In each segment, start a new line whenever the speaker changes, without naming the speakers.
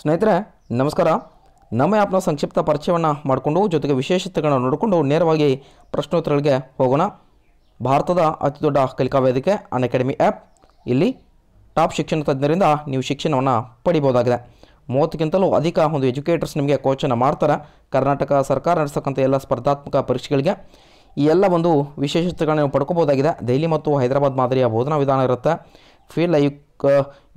ಸ್ನೇಹಿತರೆ ನಮಸ್ಕಾರ ನಮ್ಮ ಆ್ಯಪ್ನ ಸಂಕ್ಷಿಪ್ತ ಪರಿಚಯವನ್ನು ಮಾಡಿಕೊಂಡು ಜೊತೆಗೆ ವಿಶೇಷತೆಗಳನ್ನು ನೋಡಿಕೊಂಡು ನೇರವಾಗಿ ಪ್ರಶ್ನೋತ್ತರಗಳಿಗೆ ಹೋಗೋಣ ಭಾರತದ ಅತಿ ದೊಡ್ಡ ಕಲಿಕಾ ವೇದಿಕೆ ಅನ್ ಅಕಾಡೆಮಿ ಆ್ಯಪ್ ಇಲ್ಲಿ ಟಾಪ್ ಶಿಕ್ಷಣ ತಜ್ಞರಿಂದ ನೀವು ಶಿಕ್ಷಣವನ್ನು ಪಡಿಬೋದಾಗಿದೆ ಮೂವತ್ತಕ್ಕಿಂತಲೂ ಅಧಿಕ ಒಂದು ಎಜುಕೇಟರ್ಸ್ ನಿಮಗೆ ಕೋಚನ್ನು ಮಾಡ್ತಾರೆ ಕರ್ನಾಟಕ ಸರ್ಕಾರ ನಡೆಸ್ತಕ್ಕಂಥ ಎಲ್ಲ ಸ್ಪರ್ಧಾತ್ಮಕ ಪರೀಕ್ಷೆಗಳಿಗೆ ಈ ಎಲ್ಲ ಒಂದು ವಿಶೇಷತೆಗಳನ್ನು ನೀವು ಪಡ್ಕೋಬೋದಾಗಿದೆ ದೆಹಲಿ ಮತ್ತು ಹೈದರಾಬಾದ್ ಮಾದರಿಯ ಬೋಧನಾ ವಿಧಾನ ಇರುತ್ತೆ feel like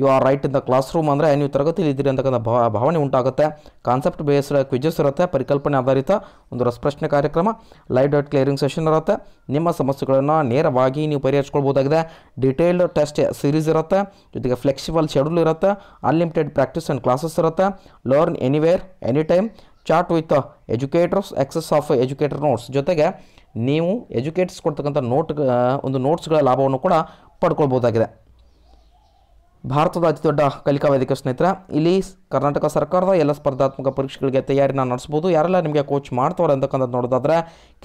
you are right in the classroom ಅಂದರೆ ನೀವು ತರಗತಿಯಲ್ಲಿ ಇದ್ದೀರಿ ಅಂತಕ್ಕಂಥ ಭಾವನೆ ಉಂಟಾಗುತ್ತೆ ಕಾನ್ಸೆಪ್ಟ್ ಬೇಸ್ಡ್ ಕ್ವಿಜಸ್ ಇರುತ್ತೆ ಪರಿಕಲ್ಪನೆ ಆಧಾರಿತ ಒಂದು ರಸಪ್ರಶ್ನೆ ಕಾರ್ಯಕ್ರಮ ಲೈವ್ ಡಾಟ್ ಕ್ಲಿಯರಿಂಗ್ ಸೆಷನ್ ಇರುತ್ತೆ ನಿಮ್ಮ ಸಮಸ್ಯೆಗಳನ್ನು ನೇರವಾಗಿ ನೀವು ಪರಿಹರಿಸ್ಕೊಳ್ಬೋದಾಗಿದೆ ಡಿಟೇಲ್ಡ್ ಟೆಸ್ಟ್ ಸೀರೀಸ್ ಇರುತ್ತೆ ಜೊತೆಗೆ ಫ್ಲೆಕ್ಸಿಬಲ್ ಶೆಡ್ಯೂಲ್ ಇರುತ್ತೆ ಅನ್ಲಿಮಿಟೆಡ್ ಪ್ರಾಕ್ಟೀಸ್ ಆ್ಯಂಡ್ ಕ್ಲಾಸಸ್ ಇರುತ್ತೆ learn anywhere any time chat with educators access of educator notes ಜೊತೆಗೆ ನೀವು ಎಜುಕೇಟರ್ಸ್ ಕೊಡ್ತಕ್ಕಂಥ ನೋಟ್ ಒಂದು ನೋಟ್ಸ್ಗಳ ಲಾಭವನ್ನು ಕೂಡ ಪಡ್ಕೊಳ್ಬೋದಾಗಿದೆ ಭಾರತದ ಅತಿ ದೊಡ್ಡ ಕಲಿಕಾ ವೇದಿಕೆ ಸ್ನೇಹಿತರ ಇಲ್ಲಿ ಕರ್ನಾಟಕ ಸರ್ಕಾರದ ಎಲ್ಲ ಸ್ಪರ್ಧಾತ್ಮಕ ಪರೀಕ್ಷೆಗಳಿಗೆ ತಯಾರಿನ ನಡೆಸ್ಬೋದು ಯಾರೆಲ್ಲ ನಿಮಗೆ ಕೋಚ್ ಮಾಡ್ತಾರೆ ಅಂತಕ್ಕಂಥದ್ದು ನೋಡೋದಾದ್ರೆ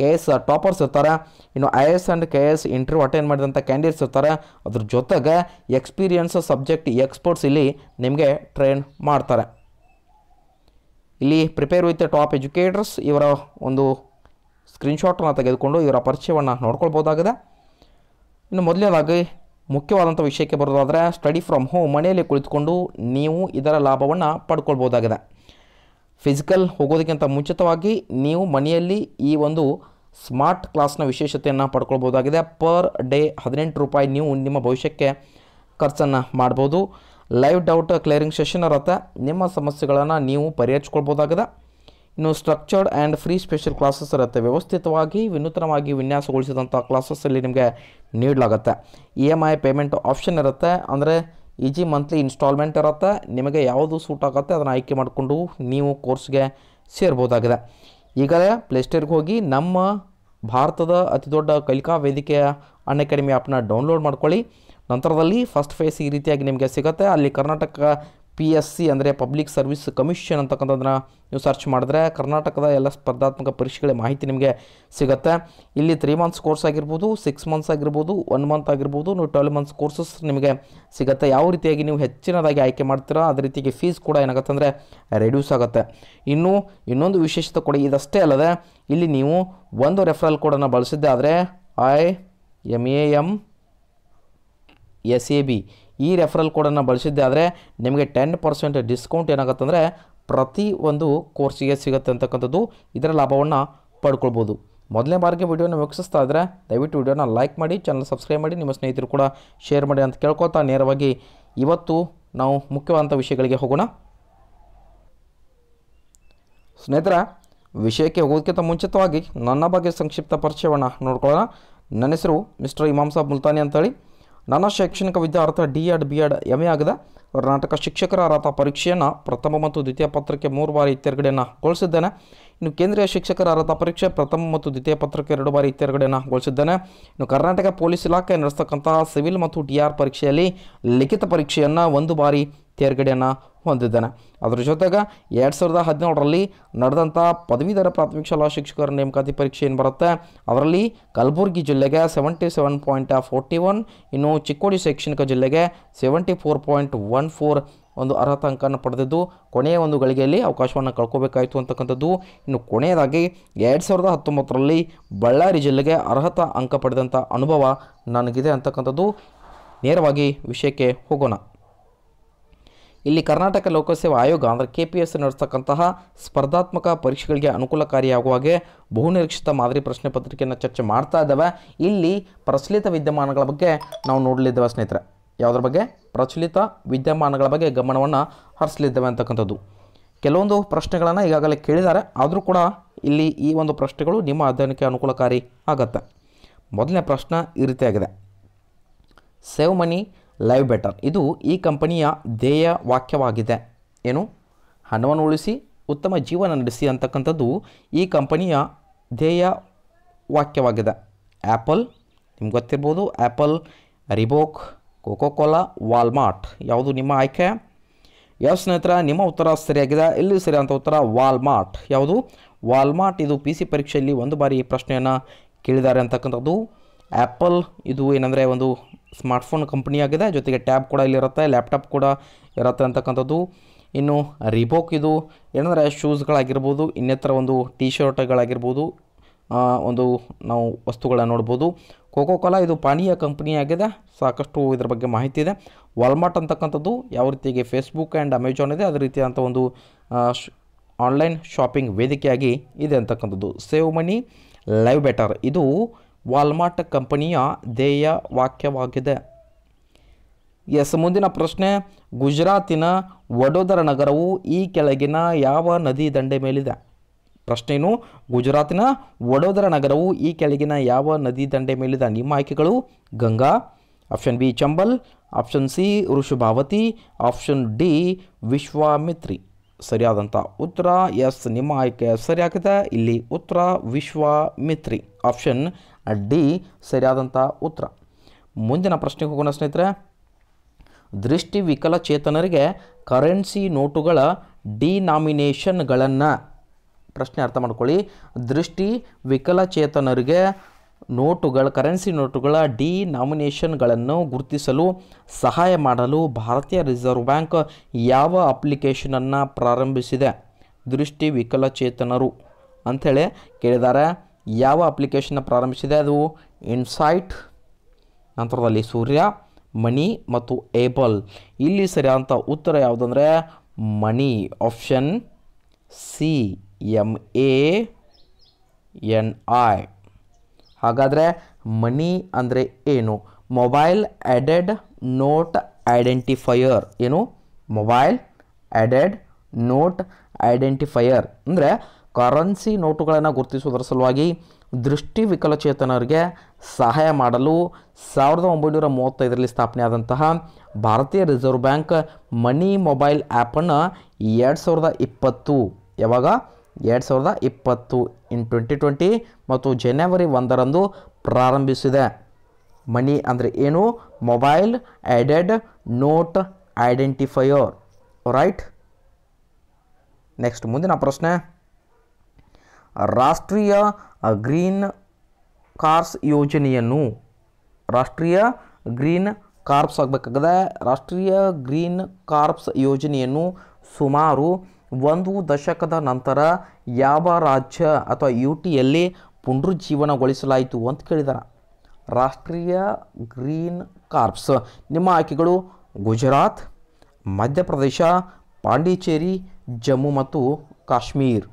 ಕೆ ಎಸ್ ಟಾಪರ್ಸ್ ಇರ್ತಾರೆ ಇನ್ನು I S and K S interview attend ಮಾಡಿದಂಥ ಕ್ಯಾಂಡಿಡೇಟ್ಸ್ ಇರ್ತಾರೆ ಅದ್ರ ಜೊತೆಗೆ ಎಕ್ಸ್ಪೀರಿಯನ್ಸ್ ಸಬ್ಜೆಕ್ಟ್ ಎಕ್ಸ್ಪರ್ಟ್ಸ್ ಇಲ್ಲಿ ನಿಮಗೆ ಟ್ರೈನ್ ಮಾಡ್ತಾರೆ ಇಲ್ಲಿ ಪ್ರಿಪೇರ್ ವಿತ್ ಟಾಪ್ ಎಜುಕೇಟರ್ಸ್ ಇವರ ಒಂದು ಸ್ಕ್ರೀನ್ಶಾಟನ್ನು ತೆಗೆದುಕೊಂಡು ಇವರ ಪರಿಚಯವನ್ನು ನೋಡ್ಕೊಳ್ಬೋದಾಗಿದೆ ಇನ್ನು ಮೊದಲನೇದಾಗಿ ಮುಖ್ಯವಾದಂಥ ವಿಷಯಕ್ಕೆ ಬರೋದಾದರೆ ಸ್ಟಡಿ ಫ್ರಮ್ ಹೋಮ್ ಮನೆಯಲ್ಲಿ ಕುಳಿತುಕೊಂಡು ನೀವು ಇದರ ಲಾಭವನ್ನು ಪಡ್ಕೊಳ್ಬೋದಾಗಿದೆ ಫಿಸಿಕಲ್ ಹೋಗೋದಕ್ಕಿಂತ ಮುಂಚಿತವಾಗಿ ನೀವು ಮನೆಯಲ್ಲಿ ಈ ಒಂದು ಸ್ಮಾರ್ಟ್ ಕ್ಲಾಸ್ನ ವಿಶೇಷತೆಯನ್ನು ಪಡ್ಕೊಳ್ಬೋದಾಗಿದೆ ಪರ್ ಡೇ ಹದಿನೆಂಟು ರೂಪಾಯಿ ನೀವು ನಿಮ್ಮ ಭವಿಷ್ಯಕ್ಕೆ ಖರ್ಚನ್ನು ಮಾಡ್ಬೋದು ಲೈವ್ ಡೌಟ್ ಕ್ಲಿಯರಿಂಗ್ ಸೆಷನ್ ಇರುತ್ತೆ ನಿಮ್ಮ ಸಮಸ್ಯೆಗಳನ್ನು ನೀವು ಪರಿಹರಿಸ್ಕೊಳ್ಬೋದಾಗಿದೆ ಇನ್ನು structured and free special classes ಇರುತ್ತೆ ವ್ಯವಸ್ಥಿತವಾಗಿ ವಿನೂತನವಾಗಿ ವಿನ್ಯಾಸಗೊಳಿಸಿದಂಥ ಕ್ಲಾಸಸ್ಸಲ್ಲಿ ನಿಮಗೆ ನೀಡಲಾಗುತ್ತೆ E e M I payment option ಇರುತ್ತೆ ಅಂದರೆ ಈಜಿ ಮಂತ್ಲಿ ಇನ್ಸ್ಟಾಲ್ಮೆಂಟ್ ಇರುತ್ತೆ ನಿಮಗೆ ಯಾವುದು ಸೂಟ್ ಆಗುತ್ತೆ ಅದನ್ನು ಆಯ್ಕೆ ಮಾಡಿಕೊಂಡು ನೀವು ಕೋರ್ಸ್ಗೆ ಸೇರ್ಬೋದಾಗಿದೆ ಈಗಲೇ ಪ್ಲೇಸ್ಟೇರ್ಗೆ ಹೋಗಿ ನಮ್ಮ ಭಾರತದ ಅತಿದೊಡ್ಡ ಕಲಿಕಾ ವೇದಿಕೆಯ ಅನ್ ಅಕಾಡೆಮಿ ಆ್ಯಪ್ನ ಡೌನ್ಲೋಡ್ ಮಾಡ್ಕೊಳ್ಳಿ ನಂತರದಲ್ಲಿ ಫಸ್ಟ್ ಫೇಸ್ ಈ ರೀತಿಯಾಗಿ ನಿಮಗೆ ಸಿಗುತ್ತೆ ಅಲ್ಲಿ ಕರ್ನಾಟಕ ಪಿ ಎಸ್ ಸಿ ಅಂದರೆ ಪಬ್ಲಿಕ್ ಸರ್ವಿಸ್ ಕಮಿಷನ್ ಅಂತಕ್ಕಂಥದ್ದನ್ನು ನೀವು ಸರ್ಚ್ ಮಾಡಿದ್ರೆ ಕರ್ನಾಟಕದ ಎಲ್ಲ ಸ್ಪರ್ಧಾತ್ಮಕ ಪರೀಕ್ಷೆಗಳ ಮಾಹಿತಿ ನಿಮಗೆ ಸಿಗುತ್ತೆ ಇಲ್ಲಿ ತ್ರೀ ಮಂತ್ಸ್ ಕೋರ್ಸ್ ಆಗಿರ್ಬೋದು ಸಿಕ್ಸ್ ಮಂತ್ಸ್ ಆಗಿರ್ಬೋದು ಒನ್ ಮಂತ್ ಆಗಿರ್ಬೋದು ನೀವು ಟ್ವೆಲ್ ಮಂತ್ಸ್ ಕೋರ್ಸಸ್ ನಿಮಗೆ ಸಿಗುತ್ತೆ ಯಾವ ರೀತಿಯಾಗಿ ನೀವು ಹೆಚ್ಚಿನದಾಗಿ ಆಯ್ಕೆ ಮಾಡ್ತೀರೋ ಅದೇ ರೀತಿಗೆ ಫೀಸ್ ಕೂಡ ಏನಾಗುತ್ತೆ ಅಂದರೆ ರೆಡ್ಯೂಸ್ ಆಗುತ್ತೆ ಇನ್ನು ಇನ್ನೊಂದು ವಿಶೇಷತೆ ಕೂಡ ಇದಷ್ಟೇ ಅಲ್ಲದೆ ಇಲ್ಲಿ ನೀವು ಒಂದು ರೆಫರಲ್ ಕೋಡನ್ನು ಬಳಸಿದ್ದೆ ಆದರೆ I M A M S A B ಈ ರೆಫರಲ್ ಕೋಡನ್ನು ಬಳಸಿದ್ದೆ ಆದರೆ ನಿಮಗೆ ಟೆನ್ ಪರ್ಸೆಂಟ್ ಡಿಸ್ಕೌಂಟ್ ಏನಾಗುತ್ತಂದರೆ ಪ್ರತಿ ಒಂದು ಕೋರ್ಸಿಗೆ ಸಿಗುತ್ತೆ ಅಂತಕ್ಕಂಥದ್ದು ಇದರ ಲಾಭವನ್ನು ಪಡ್ಕೊಳ್ಬೋದು ಮೊದಲನೇ ಬಾರಿಗೆ ವಿಡಿಯೋನ ವೀಕ್ಷಿಸ್ತಾ ಇದ್ದರೆ ದಯವಿಟ್ಟು ವಿಡಿಯೋನ ಲೈಕ್ ಮಾಡಿ ಚಾನಲ್ ಸಬ್ಸ್ಕ್ರೈಬ್ ಮಾಡಿ ನಿಮ್ಮ ಸ್ನೇಹಿತರು ಕೂಡ ಶೇರ್ ಮಾಡಿ ಅಂತ ಕೇಳ್ಕೊತಾ ನೇರವಾಗಿ ಇವತ್ತು ನಾವು ಮುಖ್ಯವಾದಂಥ ವಿಷಯಗಳಿಗೆ ಹೋಗೋಣ ಸ್ನೇಹಿತರ ವಿಷಯಕ್ಕೆ ಹೋಗೋದಕ್ಕಿಂತ ಮುಂಚಿತವಾಗಿ ನನ್ನ ಬಗ್ಗೆ ಸಂಕ್ಷಿಪ್ತ ಪರಿಚಯವನ್ನು ನೋಡ್ಕೊಳ್ಳೋಣ ನನ್ನ ಹೆಸರು ಮಿಸ್ಟರ್ ಇಮಾಮ್ ಸಾಬ್ ಮುಲ್ತಾನಿ ಅಂತೇಳಿ ನನ್ನ ಶೈಕ್ಷಣಿಕ ವಿದ್ಯಾರ್ಥ D Ed B Ed M A Karnataka ಶಿಕ್ಷಕರ ಅರ್ಹತಾ ಪರೀಕ್ಷೆಯನ್ನು ಪ್ರಥಮ ಮತ್ತು ದ್ವಿತೀಯ ಪತ್ರಕ್ಕೆ ಮೂರು ಬಾರಿ ತೆರಗಡೆಯನ್ನು ಗೊಳಿಸಿದ್ದೇನೆ ಇನ್ನು ಕೇಂದ್ರೀಯ ಶಿಕ್ಷಕರ ಅರ್ಹತಾ ಪರೀಕ್ಷೆ ಪ್ರಥಮ ಮತ್ತು ದ್ವಿತೀಯ ಪತ್ರಕ್ಕೆ ಎರಡು ಬಾರಿ ತೆರಗಡೆಯನ್ನು ಗೊಳಿಸಿದ್ದೇನೆ ಇನ್ನು ಕರ್ನಾಟಕ ಪೊಲೀಸ್ ಇಲಾಖೆ ನಡೆಸತಕ್ಕಂತಹ ಸಿವಿಲ್ ಮತ್ತು ಡಿ ಆರ್ ಪರೀಕ್ಷೆಯಲ್ಲಿ ಲಿಖಿತ ಪರೀಕ್ಷೆಯನ್ನು ಒಂದು ಬಾರಿ ತೇರ್ಗಡೆಯನ್ನು ಹೊಂದಿದ್ದಾನೆ ಅದರ ಜೊತೆಗೆ ಎರಡು ಸಾವಿರದ ಹದಿನೇಳರಲ್ಲಿ ನಡೆದಂಥ ಪದವೀಧರ ಪ್ರಾಥಮಿಕ ಶಾಲಾ ಶಿಕ್ಷಕರ ನೇಮಕಾತಿ ಪರೀಕ್ಷೆ ಏನು ಬರುತ್ತೆ ಅದರಲ್ಲಿ ಕಲಬುರಗಿ ಜಿಲ್ಲೆಗೆ seventy seven point forty one ಇನ್ನು ಚಿಕ್ಕೋಡಿ ಶೈಕ್ಷಣಿಕ ಜಿಲ್ಲೆಗೆ seventy four point one four ಒಂದು ಅರ್ಹತಾ ಅಂಕನ ಪಡೆದಿದ್ದು ಕೊನೆಯ ಒಂದು ಗಳಿಗೆಯಲ್ಲಿ ಅವಕಾಶವನ್ನು ಕಳ್ಕೋಬೇಕಾಯಿತು ಅಂತಕ್ಕಂಥದ್ದು ಇನ್ನು ಕೊನೆಯದಾಗಿ ಎರಡು ಸಾವಿರದ ಹತ್ತೊಂಬತ್ತರಲ್ಲಿ ಬಳ್ಳಾರಿ ಜಿಲ್ಲೆಗೆ ಅರ್ಹತಾ ಅಂಕ ಪಡೆದಂಥ ಅನುಭವ ನನಗಿದೆ ಅಂತಕ್ಕಂಥದ್ದು ನೇರವಾಗಿ ವಿಷಯಕ್ಕೆ ಹೋಗೋಣ ಇಲ್ಲಿ ಕರ್ನಾಟಕ ಲೋಕಸೇವಾ ಆಯೋಗ ಅಂದರೆ ಕೆ ಪಿ ಎಸ್ ನಡೆಸ್ತಕ್ಕಂತಹ ಸ್ಪರ್ಧಾತ್ಮಕ ಪರೀಕ್ಷೆಗಳಿಗೆ ಅನುಕೂಲಕಾರಿಯಾಗುವ ಹಾಗೆ ಬಹುನಿರೀಕ್ಷಿತ ಮಾದರಿ ಪ್ರಶ್ನೆ ಪತ್ರಿಕೆಯನ್ನು ಚರ್ಚೆ ಮಾಡ್ತಾ ಇದ್ದಾವೆ ಇಲ್ಲಿ ಪ್ರಚಲಿತ ವಿದ್ಯಮಾನಗಳ ಬಗ್ಗೆ ನಾವು ನೋಡಲಿದ್ದೇವೆ ಸ್ನೇಹಿತರೆ ಯಾವುದ್ರ ಬಗ್ಗೆ ಪ್ರಚಲಿತ ವಿದ್ಯಮಾನಗಳ ಬಗ್ಗೆ ಗಮನವನ್ನು ಹರಿಸಲಿದ್ದೇವೆ ಅಂತಕ್ಕಂಥದ್ದು ಕೆಲವೊಂದು ಪ್ರಶ್ನೆಗಳನ್ನು ಈಗಾಗಲೇ ಕೇಳಿದ್ದಾರೆ ಆದರೂ ಕೂಡ ಇಲ್ಲಿ ಈ ಒಂದು ಪ್ರಶ್ನೆಗಳು ನಿಮ್ಮ ಅಧ್ಯಯನಕ್ಕೆ ಅನುಕೂಲಕಾರಿ ಆಗತ್ತೆ ಮೊದಲನೇ ಪ್ರಶ್ನೆ ಈ ರೀತಿಯಾಗಿದೆ ಸೇವ್ ಮನಿ ಲೈವ್ ಬೆಟರ್ ಇದು ಈ ಕಂಪನಿಯ ಧ್ಯೇಯ ವಾಕ್ಯವಾಗಿದೆ ಏನು ಹಣವನ್ನು ಉಳಿಸಿ ಉತ್ತಮ ಜೀವನ ನಡೆಸಿ ಅಂತಕ್ಕಂಥದ್ದು ಈ ಕಂಪನಿಯ ಧ್ಯೇಯ ವಾಕ್ಯವಾಗಿದೆ ಆ್ಯಪಲ್ ನಿಮ್ಗೆ ಗೊತ್ತಿರ್ಬೋದು Apple Reebok Coca Cola Walmart ಯಾವುದು ನಿಮ್ಮ ಆಯ್ಕೆ ಯಾವ ಸ್ನೇಹಿತರ ನಿಮ್ಮ ಉತ್ತರ ಸರಿಯಾಗಿದೆ ಎಲ್ಲಿ ಸರಿ ಅಂತ ಉತ್ತರ ವಾಲ್ಮಾರ್ಟ್ ಯಾವುದು ವಾಲ್ಮಾರ್ಟ್ ಇದು ಪಿ ಸಿ ಪರೀಕ್ಷೆಯಲ್ಲಿ ಒಂದು ಬಾರಿ ಪ್ರಶ್ನೆಯನ್ನು ಕೇಳಿದ್ದಾರೆ ಅಂತಕ್ಕಂಥದ್ದು ಆ್ಯಪಲ್ ಇದು ಏನಂದರೆ ಒಂದು ಸ್ಮಾರ್ಟ್ಫೋನ್ ಕಂಪ್ನಿಯಾಗಿದೆ ಜೊತೆಗೆ ಟ್ಯಾಬ್ ಕೂಡ ಇಲ್ಲಿರುತ್ತೆ ಲ್ಯಾಪ್ಟಾಪ್ ಕೂಡ ಇರುತ್ತೆ ಅಂತಕ್ಕಂಥದ್ದು ಇನ್ನು ರಿಬೋಕ್ ಇದು ಏನಂದರೆ ಶೂಸ್ಗಳಾಗಿರ್ಬೋದು ಇನ್ನಿತರ ಒಂದು ಟಿ ಶರ್ಟ್ಗಳಾಗಿರ್ಬೋದು ಒಂದು ನಾವು ವಸ್ತುಗಳನ್ನ ನೋಡ್ಬೋದು ಕೋಕೋ ಕೋಲಾ ಇದು ಪಾನೀಯ ಕಂಪ್ನಿಯಾಗಿದೆ ಸಾಕಷ್ಟು ಇದರ ಬಗ್ಗೆ ಮಾಹಿತಿ ಇದೆ ವಾಲ್ಮಾರ್ಟ್ ಅಂತಕ್ಕಂಥದ್ದು ಯಾವ ರೀತಿಯಾಗಿ ಫೇಸ್ಬುಕ್ ಆ್ಯಂಡ್ ಅಮೆಜಾನ್ ಇದೆ ಅದೇ ರೀತಿಯಾದಂಥ ಒಂದು ಆನ್ಲೈನ್ ಶಾಪಿಂಗ್ ವೇದಿಕೆಯಾಗಿ ಇದೆ ಅಂತಕ್ಕಂಥದ್ದು ಸೇವ್ ಮನಿ ಲೈವ್ ಬೆಟರ್ ಇದು ವಾಲ್ಮಾರ್ಟ್ ಕಂಪನಿಯ ಧ್ಯೇಯ ವಾಕ್ಯವಾಗಿದೆ ಎಸ್ ಮುಂದಿನ ಪ್ರಶ್ನೆ ಗುಜರಾತಿನ ವಡೋದರ ನಗರವು ಈ ಕೆಳಗಿನ ಯಾವ ನದಿ ದಂಡೆ ಮೇಲಿದೆ ಪ್ರಶ್ನೆಯೂ ಗುಜರಾತಿನ ವಡೋದರ ನಗರವು ಈ ಕೆಳಗಿನ ಯಾವ ನದಿ ದಂಡೆ ಮೇಲಿದೆ ನಿಮ್ಮ ಆಯ್ಕೆಗಳು Ganga option B Chambal option C Vrishabhavati option D Vishwamitri ಸರಿಯಾದಂಥ ಉತ್ತರ ಎಸ್ ನಿಮ್ಮ ಆಯ್ಕೆ ಸರಿಯಾಗಿದೆ ಇಲ್ಲಿ ಉತ್ತರ ವಿಶ್ವಾಮಿತ್ರಿ ಆಪ್ಷನ್ ಡಿ ಸರಿಯಾದಂಥ ಉತ್ತರ ಮುಂದಿನ ಪ್ರಶ್ನೆಗೆ ಹೋಗೋಣ ಸ್ನೇಹಿತರೆ ದೃಷ್ಟಿ ವಿಕಲಚೇತನರಿಗೆ ಕರೆನ್ಸಿ ನೋಟುಗಳ ಡಿನಾಮಿನೇಷನ್ಗಳನ್ನು ಪ್ರಶ್ನೆ ಅರ್ಥ ಮಾಡ್ಕೊಳ್ಳಿ ದೃಷ್ಟಿ ವಿಕಲಚೇತನರಿಗೆ ನೋಟುಗಳ ಕರೆನ್ಸಿ ನೋಟುಗಳ ನಾಮಿನೇಷನ್ಗಳನ್ನು ಗುರುತಿಸಲು ಸಹಾಯ ಮಾಡಲು ಭಾರತೀಯ ರಿಸರ್ವ್ ಬ್ಯಾಂಕ್ ಯಾವ ಅಪ್ಲಿಕೇಶನನ್ನು ಪ್ರಾರಂಭಿಸಿದೆ ದೃಷ್ಟಿ ವಿಕಲಚೇತನರು ಅಂಥೇಳಿ ಕೇಳಿದ್ದಾರೆ ಯಾವ ಅಪ್ಲಿಕೇಶನ್ನ ಪ್ರಾರಂಭಿಸಿದೆ ಅದು ಇನ್ಸೈಟ್ ನಂತರದಲ್ಲಿ ಸೂರ್ಯ ಮಣಿ ಮತ್ತು ಏಬಲ್ ಇಲ್ಲಿ ಸರಿಯಾದಂಥ ಉತ್ತರ ಯಾವುದಂದರೆ MANI option C M A N I ಹಾಗಾದರೆ ಮನಿ ಅಂದರೆ ಏನು ಮೊಬೈಲ್ ಆ್ಯಡೆಡ್ ನೋಟ್ ಐಡೆಂಟಿಫೈಯರ್ ಏನು ಮೊಬೈಲ್ ಆ್ಯಡೆಡ್ ನೋಟ್ ಐಡೆಂಟಿಫೈಯರ್ ಅಂದರೆ ಕರೆನ್ಸಿ ನೋಟುಗಳನ್ನು ಗುರುತಿಸುವುದರ ಸಲುವಾಗಿ ದೃಷ್ಟಿ ವಿಕಲಚೇತನರಿಗೆ ಸಹಾಯ ಮಾಡಲು ಸಾವಿರದ ಒಂಬೈನೂರ ಮೂವತ್ತೈದರಲ್ಲಿ ಸ್ಥಾಪನೆ ಆದಂತಹ ಭಾರತೀಯ ರಿಸರ್ವ್ ಬ್ಯಾಂಕ್ ಮನಿ ಮೊಬೈಲ್ ಆ್ಯಪನ್ನು ಎರಡು ಸಾವಿರದ ಇಪ್ಪತ್ತು ಯಾವಾಗ ಎರಡು ಸಾವಿರದ ಇಪ್ಪತ್ತು ಇನ್ ಟ್ವೆಂಟಿ ಟ್ವೆಂಟಿ ಮತ್ತು ಜನವರಿ ಒಂದರಂದು ಪ್ರಾರಂಭಿಸಿದೆ ಮನಿ ಅಂದರೆ ಏನು mobile aided note identifier right next ಮುಂದಿನ ಪ್ರಶ್ನೆ ರಾಷ್ಟ್ರೀಯ ಗ್ರೀನ್ ಕಾರ್ಸ್ ಯೋಜನೆಯನ್ನು ರಾಷ್ಟ್ರೀಯ ಗ್ರೀನ್ ಕಾರ್ಪ್ಸ್ ಆಗಬೇಕಾಗದೆ ರಾಷ್ಟ್ರೀಯ ಗ್ರೀನ್ ಕಾರ್ಪ್ಸ್ ಯೋಜನೆಯನ್ನು ಸುಮಾರು ಒಂದು ದಶಕದ ನಂತರ ಯಾವ ರಾಜ್ಯ ಅಥವಾ ಯು ಟಿಯಲ್ಲಿ ಪುನರುಜ್ಜೀವನಗೊಳಿಸಲಾಯಿತು ಅಂತ ಕೇಳಿದಾರೆ ರಾಷ್ಟ್ರೀಯ ಗ್ರೀನ್ ಕಾರ್ಪ್ಸ್ ನಿಮ್ಮ ಆಯ್ಕೆಗಳು ಗುಜರಾತ್ ಮಧ್ಯಪ್ರದೇಶ ಪಾಂಡಿಚೇರಿ ಜಮ್ಮು ಮತ್ತು ಕಾಶ್ಮೀರ್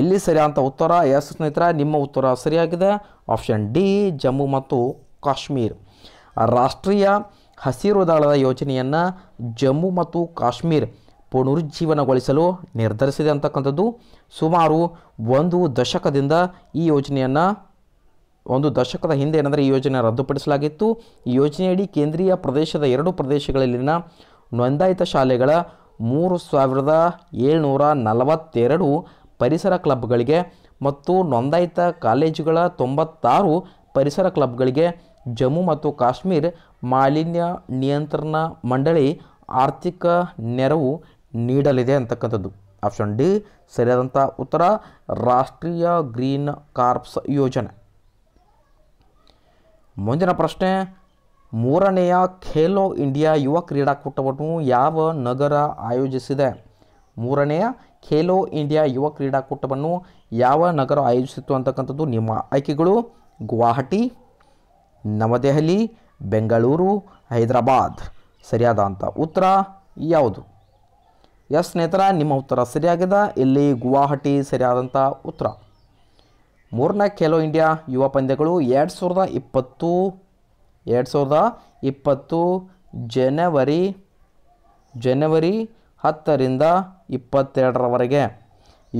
ಎಲ್ಲಿ ಸರಿ ಅಂತ ಉತ್ತರ ಎಸ್ ಸ್ನೇಹಿತರ ನಿಮ್ಮ ಉತ್ತರ ಸರಿಯಾಗಿದೆ ಆಪ್ಷನ್ ಡಿ ಜಮ್ಮು ಮತ್ತು ಕಾಶ್ಮೀರ್ ರಾಷ್ಟ್ರೀಯ ಹಸಿರು ದಳದ ಯೋಜನೆಯನ್ನು ಜಮ್ಮು ಮತ್ತು ಕಾಶ್ಮೀರ್ ಪುನರುಜ್ಜೀವನಗೊಳಿಸಲು ನಿರ್ಧರಿಸಿದೆ ಅಂತಕ್ಕಂಥದ್ದು ಸುಮಾರು ಒಂದು ದಶಕದಿಂದ ಈ ಯೋಜನೆಯನ್ನು ಒಂದು ದಶಕದ ಹಿಂದೆ ಏನಂದರೆ ಈ ಯೋಜನೆ ರದ್ದುಪಡಿಸಲಾಗಿತ್ತು ಈ ಯೋಜನೆಯಡಿ ಕೇಂದ್ರೀಯ ಪ್ರದೇಶದ ಎರಡು ಪ್ರದೇಶಗಳಲ್ಲಿನ ನೋಂದಾಯಿತ ಶಾಲೆಗಳ ಮೂರು ಸಾವಿರದ ಏಳ್ನೂರ ನಲವತ್ತೆರಡು ಪರಿಸರ ಕ್ಲಬ್ಗಳಿಗೆ ಮತ್ತು ನೋಂದಾಯಿತ ಕಾಲೇಜುಗಳ ತೊಂಬತ್ತಾರು ಪರಿಸರ ಕ್ಲಬ್ಗಳಿಗೆ ಜಮ್ಮು ಮತ್ತು ಕಾಶ್ಮೀರ ಮಾಲಿನ್ಯ ನಿಯಂತ್ರಣ ಮಂಡಳಿ ಆರ್ಥಿಕ ನೆರವು ನೀಡಲಿದೆ ಅಂತಕ್ಕಂಥದ್ದು ಆಪ್ಷನ್ ಡಿ ಸರಿಯಾದಂಥ ಉತ್ತರ ರಾಷ್ಟ್ರೀಯ ಗ್ರೀನ್ ಕಾರ್ಪ್ಸ್ ಯೋಜನೆ ಮುಂದಿನ ಪ್ರಶ್ನೆ ಮೂರನೆಯ ಖೇಲೋ ಇಂಡಿಯಾ ಯುವ ಕ್ರೀಡಾಕೂಟವನ್ನು ಯಾವ ನಗರ ಆಯೋಜಿಸಿದೆ ಮೂರನೆಯ ಖೇಲೋ ಇಂಡಿಯಾ ಯುವ ಕ್ರೀಡಾಕೂಟವನ್ನು ಯಾವ ನಗರ ಆಯೋಜಿಸಿತ್ತು ಅಂತಕ್ಕಂಥದ್ದು ನಿಮ್ಮ ಆಯ್ಕೆಗಳು ಗುವಾಹಟಿ ನವದೆಹಲಿ ಬೆಂಗಳೂರು ಹೈದರಾಬಾದ್ ಸರಿಯಾದ ಅಂತ ಉತ್ತರ ಯಾವುದು ಎಸ್ ಸ್ನೇಹಿತರ ನಿಮ್ಮ ಉತ್ತರ ಸರಿಯಾಗಿದೆ ಇಲ್ಲಿ ಗುವಾಹಟಿ ಸರಿಯಾದಂಥ ಉತ್ತರ ಮೂರನೇ ಖೇಲೋ ಇಂಡಿಯಾ ಯುವ ಪಂದ್ಯಗಳು ಎರಡು ಸಾವಿರದ ಇಪ್ಪತ್ತು ಎರಡು ಸಾವಿರದ ಇಪ್ಪತ್ತು ಜನವರಿ ಜನವರಿ ಹತ್ತರಿಂದ ಇಪ್ಪತ್ತೆರಡರವರೆಗೆ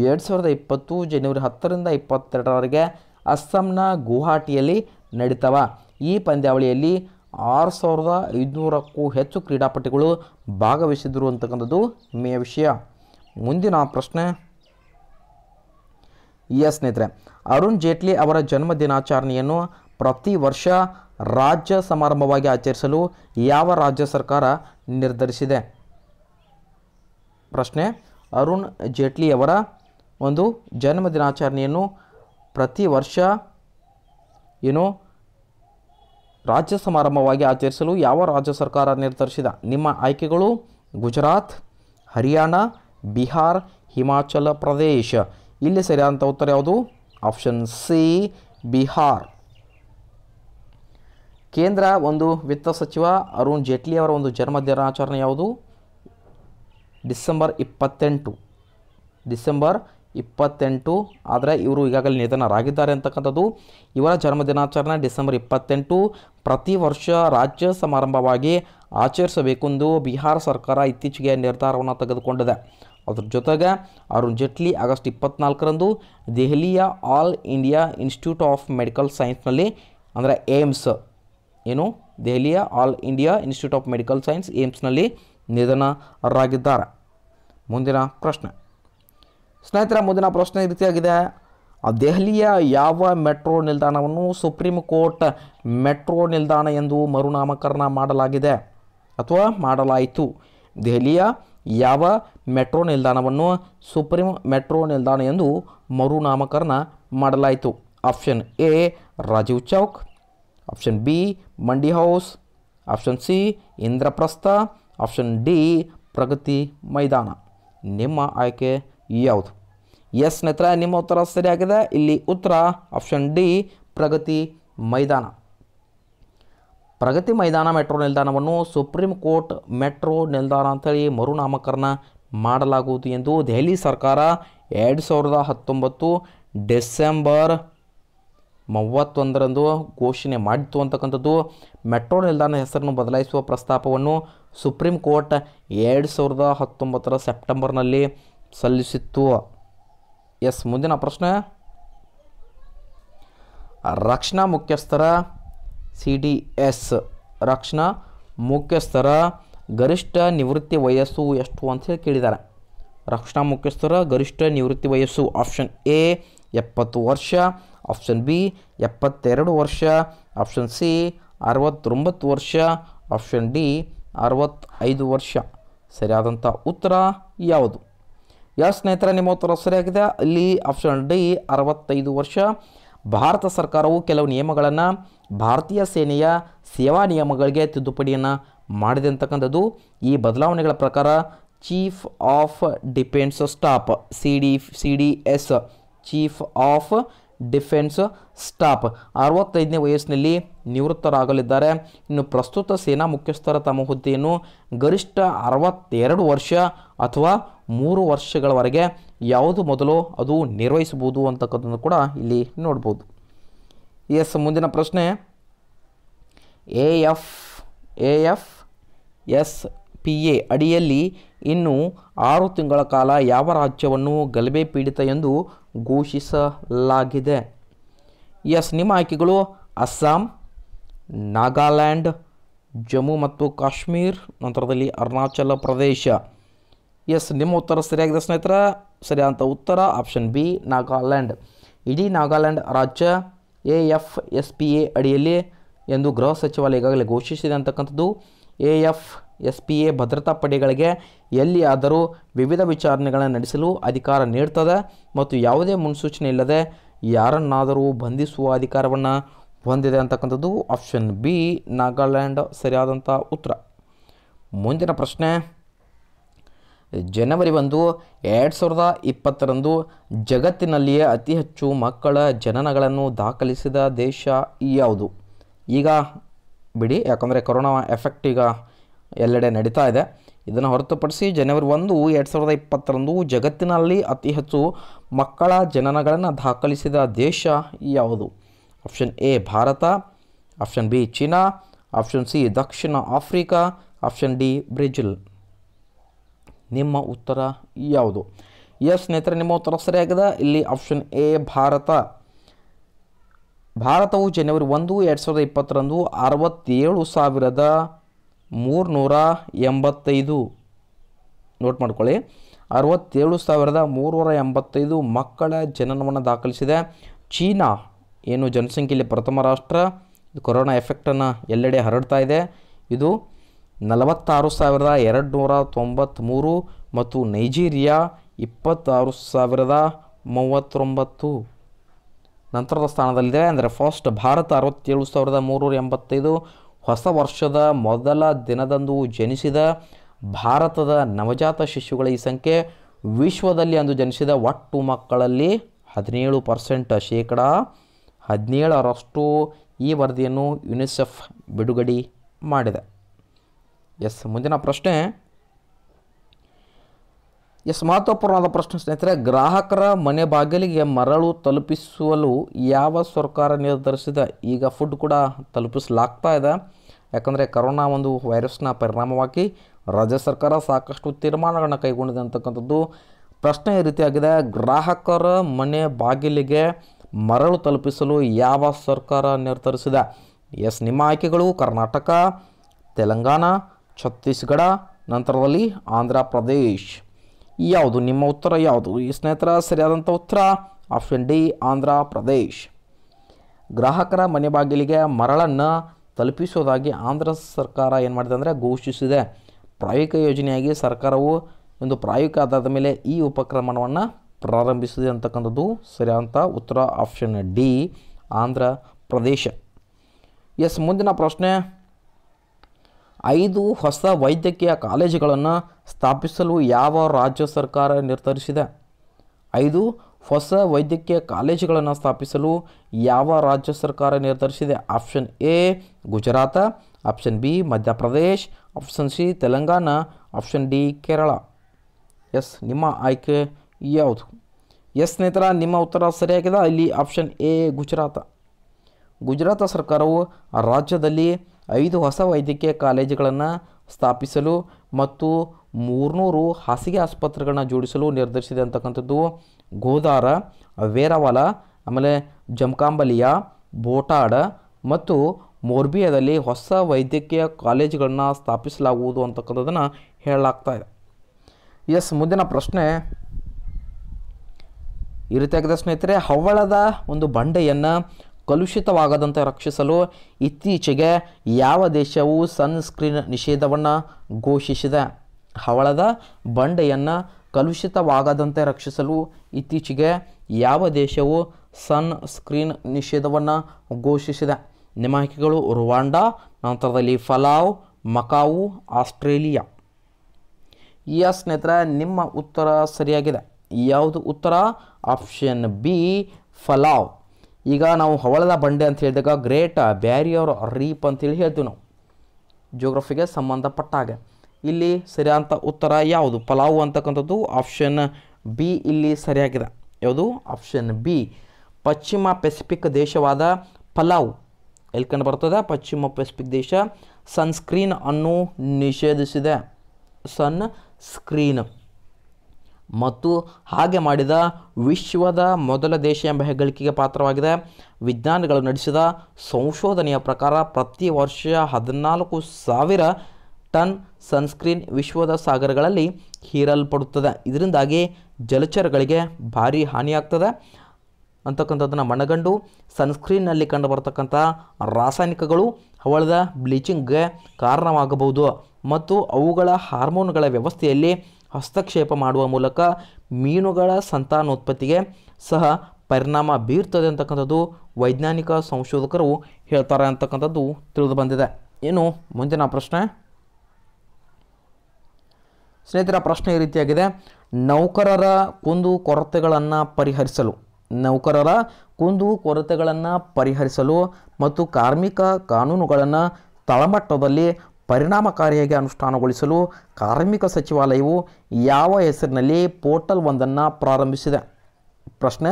ಎರಡು ಸಾವಿರದ ಇಪ್ಪತ್ತು ಜನವರಿ ಹತ್ತರಿಂದ ಇಪ್ಪತ್ತೆರಡರವರೆಗೆ ಅಸ್ಸಾಂನ ಗುವಾಹಟಿಯಲ್ಲಿ ನಡೀತವ ಈ ಪಂದ್ಯಾವಳಿಯಲ್ಲಿ ಆರು ಸಾವಿರದ ಐದುನೂರಕ್ಕೂ ಹೆಚ್ಚು ಕ್ರೀಡಾಪಟುಗಳು ಭಾಗವಹಿಸಿದರು ಅಂತಕ್ಕಂಥದ್ದು ಮೇ ವಿಷಯ ಮುಂದಿನ ಪ್ರಶ್ನೆ ಎಸ್ ಸ್ನೇಹಿತರೆ ಅರುಣ್ ಜೇಟ್ಲಿ ಅವರ ಜನ್ಮ ದಿನಾಚರಣೆಯನ್ನು ಪ್ರತಿ ವರ್ಷ ರಾಜ್ಯ ಸಮಾರಂಭವಾಗಿ ಆಚರಿಸಲು ಯಾವ ರಾಜ್ಯ ಸರ್ಕಾರ ನಿರ್ಧರಿಸಿದೆ ಪ್ರಶ್ನೆ ಅರುಣ್ ಜೇಟ್ಲಿಯವರ ಒಂದು ಜನ್ಮ ದಿನಾಚರಣೆಯನ್ನು ಪ್ರತಿ ವರ್ಷ ಏನು ರಾಜ್ಯ ಸಮಾರಂಭವಾಗಿ ಆಚರಿಸಲು ಯಾವ ರಾಜ್ಯ ಸರ್ಕಾರ ನಿರ್ಧರಿಸಿದ ನಿಮ್ಮ ಆಯ್ಕೆಗಳು ಗುಜರಾತ್ ಹರಿಯಾಣ ಬಿಹಾರ್ ಹಿಮಾಚಲ ಪ್ರದೇಶ ಇಲ್ಲಿ ಸರಿಯಾದಂಥ ಉತ್ತರ ಯಾವುದು ಆಪ್ಷನ್ ಸಿ ಬಿಹಾರ್ ಕೇಂದ್ರ ಒಂದು ವಿತ್ತ ಸಚಿವ ಅರುಣ್ ಜೇಟ್ಲಿ ಅವರ ಒಂದು ಜನ್ಮ ದಿನಾಚರಣೆ ಯಾವುದು ಡಿಸೆಂಬರ್ ಇಪ್ಪತ್ತೆಂಟು ಡಿಸೆಂಬರ್ ಇಪ್ಪತ್ತೆಂಟು ಆದರೆ ಇವರು ಈಗಾಗಲೇ ನಿಧನರಾಗಿದ್ದಾರೆ ಅಂತಕ್ಕಂಥದ್ದು ಇವರ ಜನ್ಮದಿನಾಚರಣೆ ಡಿಸೆಂಬರ್ ಇಪ್ಪತ್ತೆಂಟು ಪ್ರತಿ ವರ್ಷ ರಾಜ್ಯ ಸಮಾರಂಭವಾಗಿ ಆಚರಿಸಬೇಕೆಂದು ಬಿಹಾರ ಸರ್ಕಾರ ಇತ್ತೀಚೆಗೆ ನಿರ್ಧಾರವನ್ನು ತೆಗೆದುಕೊಂಡಿದೆ ಅದರ ಜೊತೆಗೆ ಅರುಣ್ ಜೇಟ್ಲಿ ಆಗಸ್ಟ್ ಇಪ್ಪತ್ನಾಲ್ಕರಂದು ದೆಹಲಿಯ All India Institute of Medical ಸೈನ್ಸ್ನಲ್ಲಿ ಅಂದರೆ ಏಮ್ಸ್ ಏನು ದೆಹಲಿಯ All India Institute of Medical Science ಏಮ್ಸ್ನಲ್ಲಿ ನಿಧನರಾಗಿದ್ದಾರೆ ಮುಂದಿನ ಪ್ರಶ್ನೆ ಸ್ನೇಹಿತರ ಮುಂದಿನ ಪ್ರಶ್ನೆ ಈ ರೀತಿಯಾಗಿದೆ ದೆಹಲಿಯ ಯಾವ ಮೆಟ್ರೋ ನಿಲ್ದಾಣವನ್ನು ಸುಪ್ರೀಂ ಕೋರ್ಟ್ ಮೆಟ್ರೋ ನಿಲ್ದಾಣ ಎಂದು ಮರುನಾಮಕರಣ ಮಾಡಲಾಗಿದೆ ಅಥವಾ ಮಾಡಲಾಯಿತು ದೆಹಲಿಯ ಯಾವ ಮೆಟ್ರೋ ನಿಲ್ದಾಣವನ್ನು ಸುಪ್ರೀಂ ಮೆಟ್ರೋ ನಿಲ್ದಾಣ ಎಂದು ಮರುನಾಮಕರಣ ಮಾಡಲಾಯಿತು option A Rajiv Chowk option B Mandi House option C Indraprastha option D Pragati Maidan ನಿಮ್ಮ ಆಯ್ಕೆ ಯಾವುದು ಎಸ್ ಸ್ನೇಹಿತರ ನಿಮ್ಮ ಉತ್ತರ ಸರಿಯಾಗಿದೆ ಇಲ್ಲಿ ಉತ್ತರ ಆಪ್ಷನ್ ಡಿ ಪ್ರಗತಿ ಮೈದಾನ ಪ್ರಗತಿ ಮೈದಾನ ಮೆಟ್ರೋ ನಿಲ್ದಾಣವನ್ನು ಸುಪ್ರೀಂ ಕೋರ್ಟ್ ಮೆಟ್ರೋ ನಿಲ್ದಾಣ ಅಂತೇಳಿ ಮರುನಾಮಕರಣ ಮಾಡಲಾಗುವುದು ಎಂದು ದೆಹಲಿ ಸರ್ಕಾರ ಎರಡು ಸಾವಿರದ ಹತ್ತೊಂಬತ್ತು ಡಿಸೆಂಬರ್ ಮೂವತ್ತೊಂದರಂದು ಘೋಷಣೆ ಮಾಡಿತ್ತು ಅಂತಕ್ಕಂಥದ್ದು ಮೆಟ್ರೋ ನಿಲ್ದಾಣ ಹೆಸರನ್ನು ಬದಲಾಯಿಸುವ ಪ್ರಸ್ತಾಪವನ್ನು ಸುಪ್ರೀಂ ಕೋರ್ಟ್ ಎರಡು ಸಾವಿರದ ಹತ್ತೊಂಬತ್ತರ ಸೆಪ್ಟೆಂಬರ್ನಲ್ಲಿ ಸಲ್ಲಿಸಿತ್ತು ಎಸ್ ಮುಂದಿನ ಪ್ರಶ್ನೆ ರಕ್ಷಣಾ ಮುಖ್ಯಸ್ಥರ ಸಿ ಡಿ ಎಸ್ ರಕ್ಷಣಾ ಮುಖ್ಯಸ್ಥರ ಗರಿಷ್ಠ ನಿವೃತ್ತಿ ವಯಸ್ಸು ಎಷ್ಟು ಅಂತ ಹೇಳಿ ಕೇಳಿದ್ದಾರೆ ರಕ್ಷಣಾ ಮುಖ್ಯಸ್ಥರ ಗರಿಷ್ಠ ನಿವೃತ್ತಿ ವಯಸ್ಸು ಆಪ್ಷನ್ ಎ ಎಪ್ಪತ್ತು ವರ್ಷ ಆಪ್ಷನ್ ಬಿ ಎಪ್ಪತ್ತೆರಡು ವರ್ಷ ಆಪ್ಷನ್ ಸಿ ಅರವತ್ತೊಂಬತ್ತು ವರ್ಷ ಆಪ್ಷನ್ ಡಿ ಅರವತ್ತೈದು ವರ್ಷ ಸರಿಯಾದಂಥ ಉತ್ತರ ಯಾವುದು ಯಾವ ಸ್ನೇಹಿತರ ನಿಮ್ಮ ಉತ್ತರ ಸರಿಯಾಗಿದೆ ಅಲ್ಲಿ ಆಪ್ಷನ್ ಡಿ ಅರವತ್ತೈದು ವರ್ಷ ಭಾರತ ಸರ್ಕಾರವು ಕೆಲವು ನಿಯಮಗಳನ್ನು ಭಾರತೀಯ ಸೇನೆಯ ಸೇವಾ ನಿಯಮಗಳಿಗೆ ತಿದ್ದುಪಡಿಯನ್ನು ಮಾಡಿದೆ ಅಂತಕ್ಕಂಥದ್ದು ಈ ಬದಲಾವಣೆಗಳ ಪ್ರಕಾರ chief of defence staff C D C D S chief of defence staff ಅರವತ್ತೈದನೇ ವಯಸ್ಸಿನಲ್ಲಿ ನಿವೃತ್ತರಾಗಲಿದ್ದಾರೆ ಇನ್ನು ಪ್ರಸ್ತುತ ಸೇನಾ ಮುಖ್ಯಸ್ಥರ ತಮ್ಮ ಹುದ್ದೆಯನ್ನು ಗರಿಷ್ಠ ಅರವತ್ತೆರಡು ವರ್ಷ ಅಥವಾ ಮೂರು ವರ್ಷಗಳವರೆಗೆ ಯಾವುದು ಮೊದಲು ಅದು ನಿರ್ವಹಿಸಬಹುದು ಅಂತಕ್ಕಂಥದ್ದು ಕೂಡ ಇಲ್ಲಿ ನೋಡ್ಬೋದು ಎಸ್ ಮುಂದಿನ ಪ್ರಶ್ನೆ A F A F S P A ಅಡಿಯಲ್ಲಿ ಇನ್ನು ಆರು ತಿಂಗಳ ಕಾಲ ಯಾವ ರಾಜ್ಯವನ್ನು ಗಲಭೆ ಪೀಡಿತ ಎಂದು ಘೋಷಿಸಲಾಗಿದೆ ಎಸ್ ನಿಮ್ಮ ಆಯ್ಕೆಗಳು ಅಸ್ಸಾಂ ನಾಗಾಲ್ಯಾಂಡ್ ಜಮ್ಮು ಮತ್ತು ಕಾಶ್ಮೀರ್ ನಂತರದಲ್ಲಿ ಅರುಣಾಚಲ ಪ್ರದೇಶ ಎಸ್ ನಿಮ್ಮ ಉತ್ತರ ಸರಿಯಾಗಿದೆ ಸ್ನೇಹಿತರ ಸರಿಯಾದಂಥ ಉತ್ತರ ಆಪ್ಷನ್ ಬಿ ನಾಗಾಲ್ಯಾಂಡ್ ಇಡೀ ನಾಗಾಲ್ಯಾಂಡ್ ರಾಜ್ಯ A F S P A ಅಡಿಯಲ್ಲಿ ಎಂದು ಗೃಹ ಸಚಿವಾಲಯ ಈಗಾಗಲೇ ಘೋಷಿಸಿದೆ ಅಂತಕ್ಕಂಥದ್ದು A F S P A ಭದ್ರತಾ ಪಡೆಗಳಿಗೆ ಎಲ್ಲಿಯಾದರೂ ವಿವಿಧ ವಿಚಾರಣೆಗಳನ್ನು ನಡೆಸಲು ಅಧಿಕಾರ ನೀಡ್ತದೆ ಮತ್ತು ಯಾವುದೇ ಮುನ್ಸೂಚನೆ ಇಲ್ಲದೆ ಯಾರನ್ನಾದರೂ ಬಂಧಿಸುವ ಅಧಿಕಾರವನ್ನು ಹೊಂದಿದೆ ಅಂತಕ್ಕಂಥದ್ದು ಆಪ್ಷನ್ ಬಿ ನಾಗಾಲ್ಯಾಂಡ್ ಸರಿಯಾದಂಥ ಉತ್ತರ ಮುಂದಿನ ಪ್ರಶ್ನೆ ಜನವರಿ ಒಂದು ಎರಡು ಸಾವಿರದ ಇಪ್ಪತ್ತರಂದು ಜಗತ್ತಿನಲ್ಲಿಯೇ ಅತಿ ಹೆಚ್ಚು ಮಕ್ಕಳ ಜನನಗಳನ್ನು ದಾಖಲಿಸಿದ ದೇಶ ಯಾವುದು ಈಗ ಬಿಡಿ ಯಾಕಂದರೆ ಕೊರೋನಾ ಎಫೆಕ್ಟ್ ಈಗ ಎಲ್ಲೆಡೆ ನಡೀತಾ ಇದೆ ಇದನ್ನು ಹೊರತುಪಡಿಸಿ ಜನವರಿ ಒಂದು ಎರಡು ಸಾವಿರದ ಇಪ್ಪತ್ತರಂದು ಜಗತ್ತಿನಲ್ಲಿ ಅತಿ ಹೆಚ್ಚು ಮಕ್ಕಳ ಜನನಗಳನ್ನು ದಾಖಲಿಸಿದ ದೇಶ ಯಾವುದು option A Bharat option B China option C ದಕ್ಷಿಣ ಆಫ್ರಿಕಾ ಆಪ್ಷನ್ ಡಿ ಬ್ರೆಜಿಲ್ ನಿಮ್ಮ ಉತ್ತರ ಯಾವುದು ಎಸ್ ಸ್ನೇಹಿತರೆ ನಿಮ್ಮ ಉತ್ತರ ಸರಿಯಾಗಿದೆ ಇಲ್ಲಿ ಆಪ್ಷನ್ ಎ ಭಾರತ ಭಾರತವು ಜನವರಿ ಒಂದು ಎರಡು ಸಾವಿರದ ಇಪ್ಪತ್ತರಂದು ಅರವತ್ತೇಳು ಸಾವಿರದ ಮೂರುನೂರ ಎಂಬತ್ತೈದು ನೋಟ್ ಮಾಡ್ಕೊಳ್ಳಿ ಅರವತ್ತೇಳು ಸಾವಿರದ ಮೂರುನೂರ ಎಂಬತ್ತೈದು ಮಕ್ಕಳ ಜನನವನ್ನು ದಾಖಲಿಸಿದೆ ಚೀನಾ ಏನು ಜನಸಂಖ್ಯೆಯಲ್ಲಿ ಪ್ರಥಮ ರಾಷ್ಟ್ರ ಕೊರೋನಾ ಎಫೆಕ್ಟನ್ನು ಎಲ್ಲೆಡೆ ಹರಡ್ತಾ ಇದೆ ಇದು ನಲವತ್ತಾರು ಸಾವಿರದ ಎರಡು ನೂರ ತೊಂಬತ್ತ್ಮೂರು ಮತ್ತು ನೈಜೀರಿಯಾ ಇಪ್ಪತ್ತಾರು ಸಾವಿರದ ಮೂವತ್ತೊಂಬತ್ತು ನಂತರದ ಸ್ಥಾನದಲ್ಲಿದೆ ಅಂದರೆ ಫಸ್ಟ್ ಭಾರತ ಅರವತ್ತೇಳು ಸಾವಿರದ ಮೂರುನೂರ ಎಂಬತ್ತೈದು ಹೊಸ ವರ್ಷದ ಮೊದಲ ದಿನದಂದು ಜನಿಸಿದ ಭಾರತದ ನವಜಾತ ಶಿಶುಗಳ ಈ ಸಂಖ್ಯೆ ವಿಶ್ವದಲ್ಲಿ ಅಂದು ಜನಿಸಿದ ಒಟ್ಟು ಮಕ್ಕಳಲ್ಲಿ ಹದಿನೇಳು ಪರ್ಸೆಂಟ್ ಶೇಕಡ ಹದಿನೇಳರಷ್ಟು ಈ ವರದಿಯನ್ನು ಯುನಿಸೆಫ್ ಬಿಡುಗಡೆ ಮಾಡಿದೆ ಎಸ್ ಮುಂದಿನ ಪ್ರಶ್ನೆ ಎಸ್ ಮಹತ್ವಪೂರ್ಣವಾದ ಪ್ರಶ್ನೆ ಸ್ನೇಹಿತರೆ ಗ್ರಾಹಕರ ಮನೆ ಬಾಗಿಲಿಗೆ ಮರಳು ತಲುಪಿಸಲು ಯಾವ ಸರ್ಕಾರ ನಿರ್ಧರಿಸಿದೆ ಈಗ ಫುಡ್ ಕೂಡ ತಲುಪಿಸಲಾಗ್ತಾ ಇದೆ ಯಾಕಂದರೆ ಕರೋನಾ ಒಂದು ವೈರಸ್ನ ಪರಿಣಾಮವಾಗಿ ರಾಜ್ಯ ಸರ್ಕಾರ ಸಾಕಷ್ಟು ತೀರ್ಮಾನಗಳನ್ನು ಕೈಗೊಂಡಿದೆ ಅಂತಕ್ಕಂಥದ್ದು ಪ್ರಶ್ನೆ ಈ ರೀತಿಯಾಗಿದೆ ಗ್ರಾಹಕರ ಮನೆ ಬಾಗಿಲಿಗೆ ಮರಳು ತಲುಪಿಸಲು ಯಾವ ಸರ್ಕಾರ ನಿರ್ಧರಿಸಿದೆ ಎಸ್ ನಿಮ್ಮ ಆಯ್ಕೆಗಳು ಕರ್ನಾಟಕ ತೆಲಂಗಾಣ ಛತ್ತೀಸ್ಗಢ ನಂತರದಲ್ಲಿ ಆಂಧ್ರ ಪ್ರದೇಶ್ ಯಾವುದು ನಿಮ್ಮ ಉತ್ತರ ಯಾವುದು ಈ ಸ್ನೇಹಿತರ ಸರಿಯಾದಂಥ ಉತ್ತರ ಆಪ್ಷನ್ ಡಿ ಆಂಧ್ರ ಪ್ರದೇಶ್ ಗ್ರಾಹಕರ ಮನೆ ಬಾಗಿಲಿಗೆ ಮರಳನ್ನು ತಲುಪಿಸೋದಾಗಿ ಆಂಧ್ರ ಸರ್ಕಾರ ಏನು ಮಾಡಿದೆ ಅಂದರೆ ಘೋಷಿಸಿದೆ ಪ್ರಾಯೋಗಿಕ ಯೋಜನೆಯಾಗಿ ಸರ್ಕಾರವು ಒಂದು ಪ್ರಾಯೋಗಿಕ ಆಧಾರದ ಮೇಲೆ ಈ ಉಪಕ್ರಮವನ್ನು ಪ್ರಾರಂಭಿಸಿದೆ ಅಂತಕ್ಕಂಥದ್ದು ಸರಿಯಾದಂಥ ಉತ್ತರ ಆಪ್ಷನ್ ಡಿ ಆಂಧ್ರ ಪ್ರದೇಶ ಎಸ್ ಮುಂದಿನ ಪ್ರಶ್ನೆ ಐದು ಹೊಸ ವೈದ್ಯಕೀಯ ಕಾಲೇಜುಗಳನ್ನು ಸ್ಥಾಪಿಸಲು ಯಾವ ರಾಜ್ಯ ಸರ್ಕಾರ ನಿರ್ಧರಿಸಿದೆ ಐದು ಹೊಸ ವೈದ್ಯಕೀಯ ಕಾಲೇಜುಗಳನ್ನು ಸ್ಥಾಪಿಸಲು ಯಾವ ರಾಜ್ಯ ಸರ್ಕಾರ ನಿರ್ಧರಿಸಿದೆ option A Gujarat option B Madhya Pradesh option C Telangana option D Kerala yes ನಿಮ್ಮ ಆಯ್ಕೆ ಯಾವುದು ಎಸ್ ಸ್ನೇಹಿತರ ನಿಮ್ಮ ಉತ್ತರ ಸರಿಯಾಗಿದೆ ಇಲ್ಲಿ ಆಪ್ಷನ್ ಎ ಗುಜರಾತ ಗುಜರಾತ ಸರ್ಕಾರವು ರಾಜ್ಯದಲ್ಲಿ ಐದು ಹೊಸ ವೈದ್ಯಕೀಯ ಕಾಲೇಜುಗಳನ್ನು ಸ್ಥಾಪಿಸಲು ಮತ್ತು ಮೂರ್ನೂರು ಹಾಸಿಗೆ ಆಸ್ಪತ್ರೆಗಳನ್ನ ಜೋಡಿಸಲು ನಿರ್ಧರಿಸಿದೆ ಅಂತಕ್ಕಂಥದ್ದು ಗೋದಾರ ವೇರವಾಲ ಆಮೇಲೆ ಜಮಕಾಂಬಲಿಯ ಬೋಟಾಡ ಮತ್ತು ಮೋರ್ಬಿಯಾದಲ್ಲಿ ಹೊಸ ವೈದ್ಯಕೀಯ ಕಾಲೇಜುಗಳನ್ನ ಸ್ಥಾಪಿಸಲಾಗುವುದು ಅಂತಕ್ಕಂಥದ್ದನ್ನು ಹೇಳಲಾಗ್ತಾ ಇದೆ ಎಸ್ ಮುಂದಿನ ಪ್ರಶ್ನೆ ಈ ರೀತಿಯಾಗಿದೆ ಸ್ನೇಹಿತರೆ ಹವಳದ ಒಂದು ಬಂಡೆಯನ್ನು ಕಲುಷಿತವಾಗದಂತೆ ರಕ್ಷಿಸಲು ಇತ್ತೀಚೆಗೆ ಯಾವ ದೇಶವು ಸನ್ಸ್ಕ್ರೀನ್ ನಿಷೇಧವನ್ನು ಘೋಷಿಸಿದೆ ಹವಳದ ಬಂಡೆಯನ್ನು ಕಲುಷಿತವಾಗದಂತೆ ರಕ್ಷಿಸಲು ಇತ್ತೀಚೆಗೆ ಯಾವ ದೇಶವು ಸನ್ ಸ್ಕ್ರೀನ್ ನಿಷೇಧವನ್ನು ಘೋಷಿಸಿದೆ ನಿಮ್ಮ ಆಯ್ಕೆಗಳು ರುವಾಂಡಾ ನಂತರದಲ್ಲಿ ಫಲಾವ್ ಮಕಾವು ಆಸ್ಟ್ರೇಲಿಯಾ ಎಸ್ ಸ್ನೇಹಿತರೆ ನಿಮ್ಮ ಉತ್ತರ ಸರಿಯಾಗಿದೆ ಯಾವುದು ಉತ್ತರ ಆಪ್ಷನ್ ಬಿ ಫಲಾವ್ ಈಗ ನಾವು ಹವಳದ ಬಂಡೆ ಅಂತ ಹೇಳಿದಾಗ ಗ್ರೇಟ್ ಬ್ಯಾರಿಯರ್ ರೀಪ್ ಅಂತೇಳಿ ಹೇಳ್ತೀವಿ ನಾವು ಜೋಗ್ರಫಿಗೆ ಸಂಬಂಧಪಟ್ಟ ಹಾಗೆ ಇಲ್ಲಿ ಸರಿಯಾದಂಥ ಉತ್ತರ ಯಾವುದು ಪಲಾವ್ ಅಂತಕ್ಕಂಥದ್ದು ಆಪ್ಷನ್ ಬಿ ಇಲ್ಲಿ ಸರಿಯಾಗಿದೆ ಯಾವುದು ಆಪ್ಷನ್ ಬಿ ಪಶ್ಚಿಮ ಪೆಸಿಫಿಕ್ ದೇಶವಾದ ಪಲಾವ್ ಎಲ್ಲಿ ಕಂಡು ಬರ್ತದೆ ಪಶ್ಚಿಮ ಪೆಸಿಫಿಕ್ ದೇಶ ಸನ್ಸ್ಕ್ರೀನ್ ಅನ್ನು ನಿಷೇಧಿಸಿದೆ ಸನ್ ಸ್ಕ್ರೀನ್ ಮತ್ತು ಹಾಗೆ ಮಾಡಿದ ವಿಶ್ವದ ಮೊದಲ ದೇಶ ಎಂಬ ಹೆಗ್ಗಳಿಕೆಗೆ ಪಾತ್ರವಾಗಿದೆ ವಿಜ್ಞಾನಿಗಳು ನಡೆಸಿದ ಸಂಶೋಧನೆಯ ಪ್ರಕಾರ ಪ್ರತಿ ವರ್ಷ ಹದಿನಾಲ್ಕು ಸಾವಿರ ಟನ್ ಸನ್ಸ್ಕ್ರೀನ್ ವಿಶ್ವದ ಸಾಗರಗಳಲ್ಲಿ ಹೀರಲ್ಪಡುತ್ತದೆ ಇದರಿಂದಾಗಿ ಜಲಚರಗಳಿಗೆ ಭಾರಿ ಹಾನಿಯಾಗ್ತದೆ ಅಂತಕ್ಕಂಥದ್ದನ್ನು ಮನಗಂಡು ಸನ್ಸ್ಕ್ರೀನ್ನಲ್ಲಿ ಕಂಡು ಬರತಕ್ಕಂಥ ರಾಸಾಯನಿಕಗಳು ಅವಳದ ಬ್ಲೀಚಿಂಗ್ಗೆ ಕಾರಣವಾಗಬಹುದು ಮತ್ತು ಅವುಗಳ ಹಾರ್ಮೋನ್ಗಳ ವ್ಯವಸ್ಥೆಯಲ್ಲಿ ಹಸ್ತಕ್ಷೇಪ ಮಾಡುವ ಮೂಲಕ ಮೀನುಗಳ ಸಂತಾನೋತ್ಪತ್ತಿಗೆ ಸಹ ಪರಿಣಾಮ ಬೀರ್ತದೆ ಅಂತಕ್ಕಂಥದ್ದು ವೈಜ್ಞಾನಿಕ ಸಂಶೋಧಕರು ಹೇಳ್ತಾರೆ ಅಂತಕ್ಕಂಥದ್ದು ತಿಳಿದು ಬಂದಿದೆ ಏನು ಮುಂದಿನ ಪ್ರಶ್ನೆ ಸ್ನೇಹಿತರ ಪ್ರಶ್ನೆ ಈ ರೀತಿಯಾಗಿದೆ ನೌಕರರ ಕುಂದು ಕೊರತೆಗಳನ್ನು ಪರಿಹರಿಸಲು ನೌಕರರ ಕುಂದು ಕೊರತೆಗಳನ್ನು ಪರಿಹರಿಸಲು ಮತ್ತು ಕಾರ್ಮಿಕ ಕಾನೂನುಗಳನ್ನು ತಳಮಟ್ಟದಲ್ಲಿ ಪರಿಣಾಮಕಾರಿಯಾಗಿ ಅನುಷ್ಠಾನಗೊಳಿಸಲು ಕಾರ್ಮಿಕ ಸಚಿವಾಲಯವು ಯಾವ ಹೆಸರಿನಲ್ಲಿ ಪೋರ್ಟಲ್ ಒಂದನ್ನು ಪ್ರಾರಂಭಿಸಿದೆ ಪ್ರಶ್ನೆ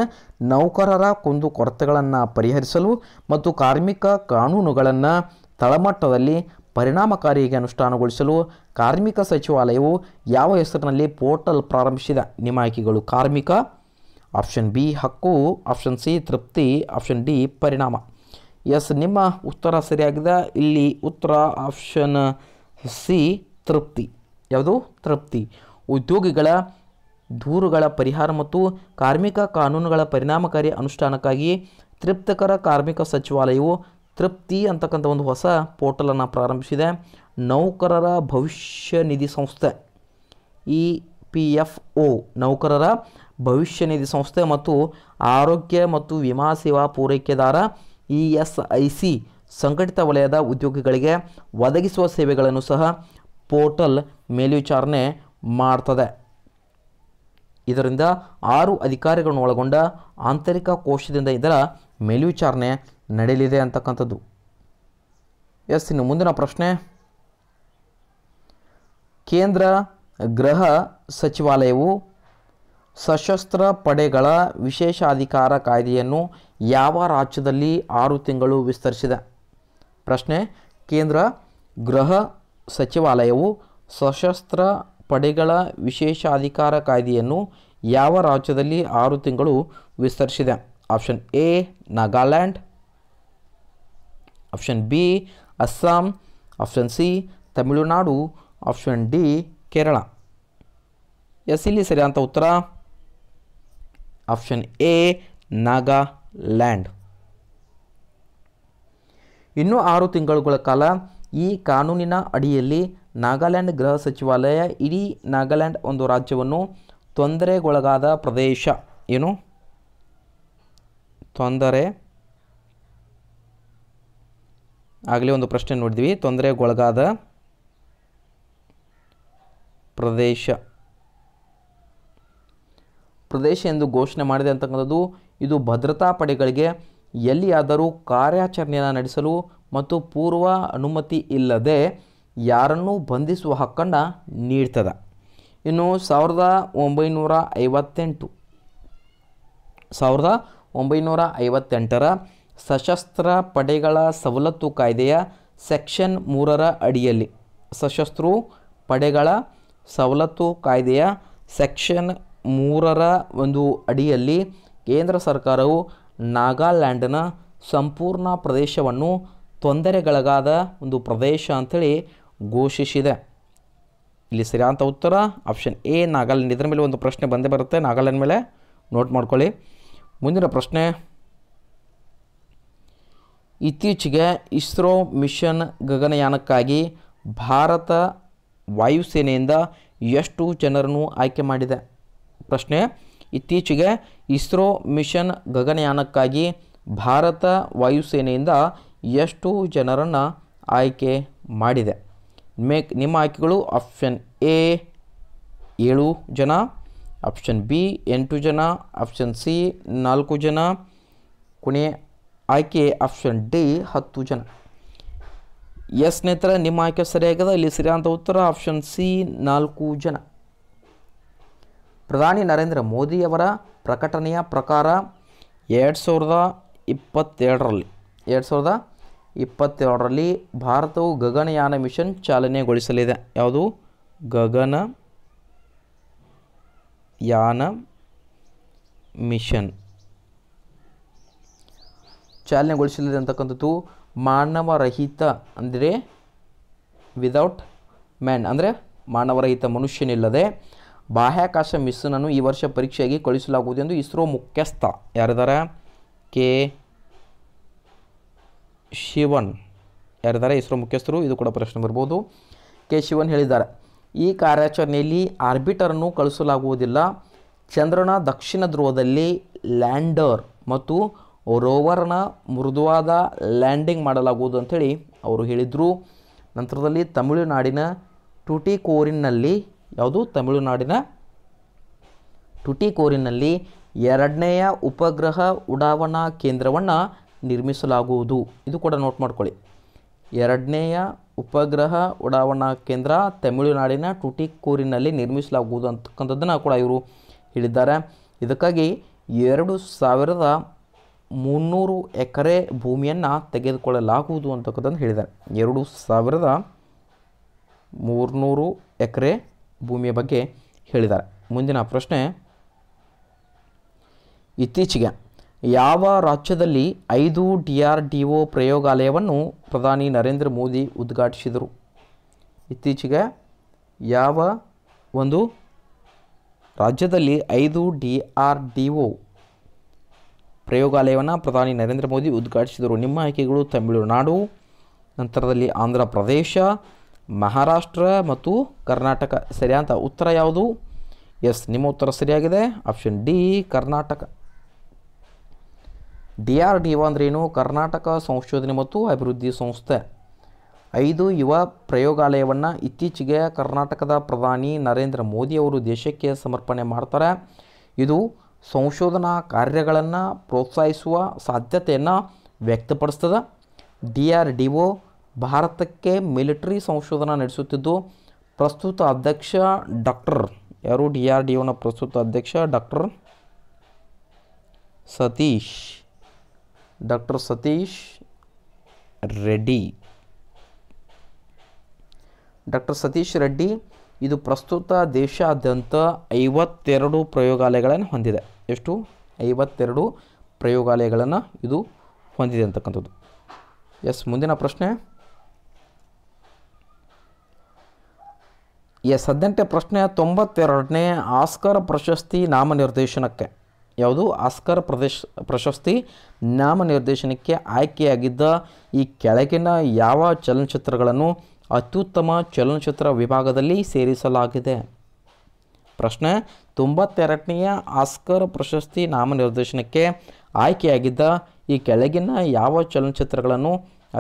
ನೌಕರರ ಕುಂದು ಕೊರತೆಗಳನ್ನು ಪರಿಹರಿಸಲು ಮತ್ತು ಕಾರ್ಮಿಕ ಕಾನೂನುಗಳನ್ನು ತಳಮಟ್ಟದಲ್ಲಿ ಪರಿಣಾಮಕಾರಿಯಾಗಿ ಅನುಷ್ಠಾನಗೊಳಿಸಲು ಕಾರ್ಮಿಕ ಸಚಿವಾಲಯವು ಯಾವ ಹೆಸರಿನಲ್ಲಿ ಪೋರ್ಟಲ್ ಪ್ರಾರಂಭಿಸಿದೆ ನಿಮ್ಮ ಆಯ್ಕೆಗಳು ಕಾರ್ಮಿಕ ಆಪ್ಷನ್ ಬಿ ಹಕ್ಕು ಆಪ್ಷನ್ ಸಿ ತೃಪ್ತಿ ಆಪ್ಷನ್ ಡಿ ಪರಿಣಾಮ ಎಸ್ ನಿಮ್ಮ ಉತ್ತರ ಸರಿಯಾಗಿದೆ ಇಲ್ಲಿ ಉತ್ತರ ಆಪ್ಷನ್ ಸಿ ತೃಪ್ತಿ ಯಾವುದು ತೃಪ್ತಿ ಉದ್ಯೋಗಿಗಳ ದೂರುಗಳ ಪರಿಹಾರ ಮತ್ತು ಕಾರ್ಮಿಕ ಕಾನೂನುಗಳ ಪರಿಣಾಮಕಾರಿ ಅನುಷ್ಠಾನಕ್ಕಾಗಿ ತೃಪ್ತಕರ ಕಾರ್ಮಿಕ ಸಚಿವಾಲಯವು ತೃಪ್ತಿ ಅಂತಕ್ಕಂಥ ಒಂದು ಹೊಸ ಪೋರ್ಟಲನ್ನು ಪ್ರಾರಂಭಿಸಿದೆ ನೌಕರರ ಭವಿಷ್ಯ ನಿಧಿ ಸಂಸ್ಥೆ ಇ ಪಿ ಎಫ್ ಒ ನೌಕರರ ಭವಿಷ್ಯ ನಿಧಿ ಸಂಸ್ಥೆ ಮತ್ತು ಆರೋಗ್ಯ ಮತ್ತು ವಿಮಾ ಸೇವಾ ಪೂರೈಕೆದಾರ ಇ ಎಸ್ ಐ ಸಿ ಸಂಘಟಿತ ವಲಯದ ಉದ್ಯೋಗಿಗಳಿಗೆ ಒದಗಿಸುವ ಸೇವೆಗಳನ್ನು ಸಹ ಪೋರ್ಟಲ್ ಮೇಲ್ವಿಚಾರಣೆ ಮಾಡ್ತದೆ ಇದರಿಂದ ಆರು ಅಧಿಕಾರಿಗಳನ್ನು ಒಳಗೊಂಡ ಆಂತರಿಕ ಕೋಶದಿಂದ ಇದರ ಮೇಲ್ವಿಚಾರಣೆ ನಡೆಯಲಿದೆ ಅಂತಕ್ಕಂಥದ್ದು ಎಸ್ ಇನ್ನು ಮುಂದಿನ ಪ್ರಶ್ನೆ ಕೇಂದ್ರ ಗೃಹ ಸಚಿವಾಲಯವು ಸಶಸ್ತ್ರ ಪಡೆಗಳ ವಿಶೇಷಾಧಿಕಾರ ಕಾಯ್ದೆಯನ್ನು ಯಾವ ರಾಜ್ಯದಲ್ಲಿ ಆರು ತಿಂಗಳು ವಿಸ್ತರಿಸಿದೆ ಪ್ರಶ್ನೆ ಕೇಂದ್ರ ಗೃಹ ಸಚಿವಾಲಯವು ಸಶಸ್ತ್ರ ಪಡೆಗಳ ವಿಶೇಷಾಧಿಕಾರ ಕಾಯ್ದೆಯನ್ನು ಯಾವ ರಾಜ್ಯದಲ್ಲಿ ಆರು ತಿಂಗಳು ವಿಸ್ತರಿಸಿದೆ option A Nagaland option B Assam option C Tamil Nadu option D Kerala yes ಇಲ್ಲಿ ಸರಿಯಾದಂಥ ಉತ್ತರ ಆಪ್ಷನ್ ಎ ನಾಗಾಲ್ಯಾಂಡ್ ಇನ್ನೂ ಆರು ತಿಂಗಳುಗಳ ಕಾಲ ಈ ಕಾನೂನಿನ ಅಡಿಯಲ್ಲಿ ನಾಗಾಲ್ಯಾಂಡ್ ಗೃಹ ಸಚಿವಾಲಯ ಇಡೀ ನಾಗಾಲ್ಯಾಂಡ್ ಒಂದು ರಾಜ್ಯವನ್ನು ತೊಂದರೆಗೊಳಗಾದ ಪ್ರದೇಶ ಏನು ತೊಂದರೆ ಆಗಲೇ ಒಂದು ಪ್ರಶ್ನೆ ನೋಡಿದ್ವಿ ತೊಂದರೆಗೊಳಗಾದ ಪ್ರದೇಶ ಪ್ರದೇಶ ಎಂದು ಘೋಷಣೆ ಮಾಡಿದೆ ಅಂತಕ್ಕಂಥದ್ದು ಇದು ಭದ್ರತಾ ಪಡೆಗಳಿಗೆ ಎಲ್ಲಿಯಾದರೂ ಕಾರ್ಯಾಚರಣೆಯನ್ನು ನಡೆಸಲು ಮತ್ತು ಪೂರ್ವ ಅನುಮತಿ ಇಲ್ಲದೆ ಯಾರನ್ನೂ ಬಂಧಿಸುವ ಹಕ್ಕನ್ನು ನೀಡ್ತದೆ ಇನ್ನು ಸಾವಿರದ ಒಂಬೈನೂರ ಐವತ್ತೆಂಟು ಸಾವಿರದ ಒಂಬೈನೂರ ಐವತ್ತೆಂಟರ ಸಶಸ್ತ್ರ ಪಡೆಗಳ ಸವಲತ್ತು ಕಾಯ್ದೆಯ ಸೆಕ್ಷನ್ ಮೂರರ ಅಡಿಯಲ್ಲಿ ಸಶಸ್ತ್ರ ಪಡೆಗಳ ಸವಲತ್ತು ಕಾಯ್ದೆಯ ಸೆಕ್ಷನ್ ಮೂರರ ಒಂದು ಅಡಿಯಲ್ಲಿ ಕೇಂದ್ರ ಸರ್ಕಾರವು ನಾಗಾಲ್ಯಾಂಡ್ನ ಸಂಪೂರ್ಣ ಪ್ರದೇಶವನ್ನು ತೊಂದರೆಗೊಳಗಾದ ಒಂದು ಪ್ರದೇಶ ಅಂಥೇಳಿ ಘೋಷಿಸಿದೆ ಇಲ್ಲಿ ಸರಿಯಾದಂಥ ಉತ್ತರ ಆಪ್ಷನ್ ಎ ನಾಗಾಲ್ಯಾಂಡ್ ಇದರ ಮೇಲೆ ಒಂದು ಪ್ರಶ್ನೆ ಬಂದೇ ಬರುತ್ತೆ ನಾಗಾಲ್ಯಾಂಡ್ ಮೇಲೆ ನೋಟ್ ಮಾಡ್ಕೊಳ್ಳಿ ಮುಂದಿನ ಪ್ರಶ್ನೆ ಇತ್ತೀಚೆಗೆ ಇಸ್ರೋ ಮಿಷನ್ ಗಗನಯಾನಕ್ಕಾಗಿ ಭಾರತ ವಾಯುಸೇನೆಯಿಂದ ಎಷ್ಟು ಜನರನ್ನು ಆಯ್ಕೆ ಮಾಡಿದೆ ಪ್ರಶ್ನೆ ಇತ್ತೀಚೆಗೆ ಇಸ್ರೋ ಮಿಷನ್ ಗಗನಯಾನಕ್ಕಾಗಿ ಭಾರತ ವಾಯುಸೇನೆಯಿಂದ ಎಷ್ಟು ಜನರನ್ನು ಆಯ್ಕೆ ಮಾಡಿದೆ ಮೇಕ್ ನಿಮ್ಮ ಆಯ್ಕೆಗಳು ಆಪ್ಷನ್ ಎ ಏಳು ಜನ ಆಪ್ಷನ್ ಬಿ ಎಂಟು ಜನ ಆಪ್ಷನ್ ಸಿ ನಾಲ್ಕು ಜನ ಕೊನೆ ಆಯ್ಕೆ ಆಪ್ಷನ್ ಡಿ ಹತ್ತು ಜನ ಎಸ್ ನೇತ್ರ ನಿಮ್ಮ ಆಯ್ಕೆ ಸರಿಯಾಗದ ಇಲ್ಲಿ ಸರಿಯಾದ ಉತ್ತರ ಆಪ್ಷನ್ ಸಿ ನಾಲ್ಕು ಜನ ಪ್ರಧಾನಿ ನರೇಂದ್ರ ಮೋದಿಯವರ ಪ್ರಕಟಣೆಯ ಪ್ರಕಾರ ಎರಡು ಸಾವಿರದ ಇಪ್ಪತ್ತೆರಡರಲ್ಲಿ ಎರಡು ಸಾವಿರದ ಇಪ್ಪತ್ತೆರಡರಲ್ಲಿ ಭಾರತವು ಗಗನಯಾನ ಮಿಷನ್ ಚಾಲನೆಗೊಳಿಸಲಿದೆ ಯಾವುದು ಗಗನ ಯಾನ ಮಿಷನ್ ಚಾಲನೆಗೊಳಿಸಲಿದೆ ಅಂತಕ್ಕಂಥದ್ದು ಮಾನವರಹಿತ ಅಂದರೆ ವಿದೌಟ್ ಮ್ಯಾನ್ ಅಂದರೆ ಮಾನವರಹಿತ ಮನುಷ್ಯನಿಲ್ಲದೆ ಬಾಹ್ಯಾಕಾಶ ಮಿಷನನ್ನು ಈ ವರ್ಷ ಪರೀಕ್ಷೆಗೆ ಪರೀಕ್ಷೆಯಾಗಿ ಎಂದು ಇಸ್ರೋ ಮುಖ್ಯಸ್ಥ ಯಾರಿದ್ದಾರೆ ಕೆ ಶಿವನ್ ಯಾರಿದ್ದಾರೆ ಇಸ್ರೋ ಮುಖ್ಯಸ್ಥರು ಇದು ಕೂಡ ಪ್ರಶ್ನೆ ಬರ್ಬೋದು ಕೆ ಶಿವನ್ ಹೇಳಿದ್ದಾರೆ ಈ ಕಾರ್ಯಾಚರಣೆಯಲ್ಲಿ ಆರ್ಬಿಟರನ್ನು ಕಳಿಸಲಾಗುವುದಿಲ್ಲ ಚಂದ್ರನ ದಕ್ಷಿಣ ಧ್ರುವದಲ್ಲಿ ಲ್ಯಾಂಡರ್ ಮತ್ತು ರೋವರ್ನ ಮೃದುವಾದ ಲ್ಯಾಂಡಿಂಗ್ ಮಾಡಲಾಗುವುದು ಅಂಥೇಳಿ ಅವರು ಹೇಳಿದರು ನಂತರದಲ್ಲಿ ತಮಿಳುನಾಡಿನ ಟುಟಿಕೋರಿನಲ್ಲಿ ಯಾವುದು ತಮಿಳುನಾಡಿನ ಟುಟಿಕೋರಿನಲ್ಲಿ ಎರಡನೆಯ ಉಪಗ್ರಹ ಉಡಾವಣಾ ಕೇಂದ್ರವನ್ನು ನಿರ್ಮಿಸಲಾಗುವುದು ಇದು ಕೂಡ ನೋಟ್ ಮಾಡ್ಕೊಳ್ಳಿ ಎರಡನೆಯ ಉಪಗ್ರಹ ಉಡಾವಣಾ ಕೇಂದ್ರ ತಮಿಳುನಾಡಿನ ಟುಟಿಕೋರಿನಲ್ಲಿ ನಿರ್ಮಿಸಲಾಗುವುದು ಅಂತಕ್ಕಂಥದ್ದನ್ನು ಕೂಡ ಇವರು ಹೇಳಿದ್ದಾರೆ ಇದಕ್ಕಾಗಿ ಎರಡು ಸಾವಿರದ ಮುನ್ನೂರು ಎಕರೆ ಭೂಮಿಯನ್ನು ತೆಗೆದುಕೊಳ್ಳಲಾಗುವುದು ಅಂತಕ್ಕಂಥದ್ದನ್ನು ಹೇಳಿದ್ದಾರೆ ಎರಡು ಸಾವಿರದ ಮೂರುನೂರು ಎಕರೆ ಭೂಮಿಯ ಬಗ್ಗೆ ಹೇಳಿದ್ದಾರೆ ಮುಂದಿನ ಪ್ರಶ್ನೆ ಇತ್ತೀಚೆಗೆ ಯಾವ ರಾಜ್ಯದಲ್ಲಿ ಐದು ಡಿ ಆರ್ ಡಿ ಒ ಪ್ರಯೋಗಾಲಯವನ್ನು ಪ್ರಧಾನಿ ನರೇಂದ್ರ ಮೋದಿ ಉದ್ಘಾಟಿಸಿದರು ಇತ್ತೀಚೆಗೆ ಯಾವ ಒಂದು ರಾಜ್ಯದಲ್ಲಿ ಐದು ಡಿ ಆರ್ ಡಿ ಒ ಪ್ರಯೋಗಾಲಯವನ್ನು ಪ್ರಧಾನಿ ನರೇಂದ್ರ ಮೋದಿ ಉದ್ಘಾಟಿಸಿದರು ನಿಮ್ಮ ಆಯ್ಕೆಗಳು ತಮಿಳುನಾಡು ನಂತರದಲ್ಲಿ ಆಂಧ್ರ ಪ್ರದೇಶ ಮಹಾರಾಷ್ಟ್ರ ಮತ್ತು ಕರ್ನಾಟಕ ಸರಿಯಾ ಅಂತ ಉತ್ತರ ಯಾವುದು ಎಸ್ ನಿಮ್ಮ ಉತ್ತರ ಸರಿಯಾಗಿದೆ option D Karnataka D R D O ಅಂದ್ರೇನು ಕರ್ನಾಟಕ ಸಂಶೋಧನೆ ಮತ್ತು ಅಭಿವೃದ್ಧಿ ಸಂಸ್ಥೆ ಐದು ಯುವ ಪ್ರಯೋಗಾಲಯವನ್ನು ಇತ್ತೀಚೆಗೆ ಕರ್ನಾಟಕದ ಪ್ರಧಾನಿ ನರೇಂದ್ರ ಮೋದಿಯವರು ದೇಶಕ್ಕೆ ಸಮರ್ಪಣೆ ಮಾಡ್ತಾರೆ ಇದು ಸಂಶೋಧನಾ ಕಾರ್ಯಗಳನ್ನು ಪ್ರೋತ್ಸಾಹಿಸುವ ಸಾಧ್ಯತೆಯನ್ನು ವ್ಯಕ್ತಪಡಿಸ್ತದೆ ಡಿ ಆರ್ ಡಿ ಒ ಭಾರತಕ್ಕೆ ಮಿಲಿಟರಿ ಸಂಶೋಧನಾ ನಡೆಸುತ್ತಿದ್ದು ಪ್ರಸ್ತುತ ಅಧ್ಯಕ್ಷ ಡಾಕ್ಟರ್ ಯಾರು ಡಿ ಆರ್ ಡಿ ಒನ ಪ್ರಸ್ತುತ ಅಧ್ಯಕ್ಷ doctor Satish doctor Satish Reddy doctor Satish Reddy ಇದು ಪ್ರಸ್ತುತ ದೇಶಾದ್ಯಂತ ಐವತ್ತೆರಡು ಪ್ರಯೋಗಾಲಯಗಳನ್ನು ಹೊಂದಿದೆ ಎಷ್ಟು ಐವತ್ತೆರಡು ಪ್ರಯೋಗಾಲಯಗಳನ್ನು ಇದು ಹೊಂದಿದೆ ಅಂತಕ್ಕಂಥದ್ದು ಎಸ್ ಮುಂದಿನ ಪ್ರಶ್ನೆ ಎಸ್ ಹದಿನೆಂಟನೇ ಪ್ರಶ್ನೆ ತೊಂಬತ್ತೆರಡನೇ ಆಸ್ಕರ್ ಪ್ರಶಸ್ತಿ ನಾಮನಿರ್ದೇಶನಕ್ಕೆ ಯಾವುದು ಆಸ್ಕರ್ ಪ್ರದೇಶ ಪ್ರಶಸ್ತಿ ನಾಮನಿರ್ದೇಶನಕ್ಕೆ ಆಯ್ಕೆಯಾಗಿದ್ದ ಈ ಕೆಳಗಿನ ಯಾವ ಚಲನಚಿತ್ರಗಳನ್ನು ಅತ್ಯುತ್ತಮ ಚಲನಚಿತ್ರ ವಿಭಾಗದಲ್ಲಿ ಸೇರಿಸಲಾಗಿದೆ ಪ್ರಶ್ನೆ ತೊಂಬತ್ತೆರಡನೆಯ ಆಸ್ಕರ್ ಪ್ರಶಸ್ತಿ ನಾಮನಿರ್ದೇಶನಕ್ಕೆ ಆಯ್ಕೆಯಾಗಿದ್ದ ಈ ಕೆಳಗಿನ ಯಾವ ಚಲನಚಿತ್ರಗಳನ್ನು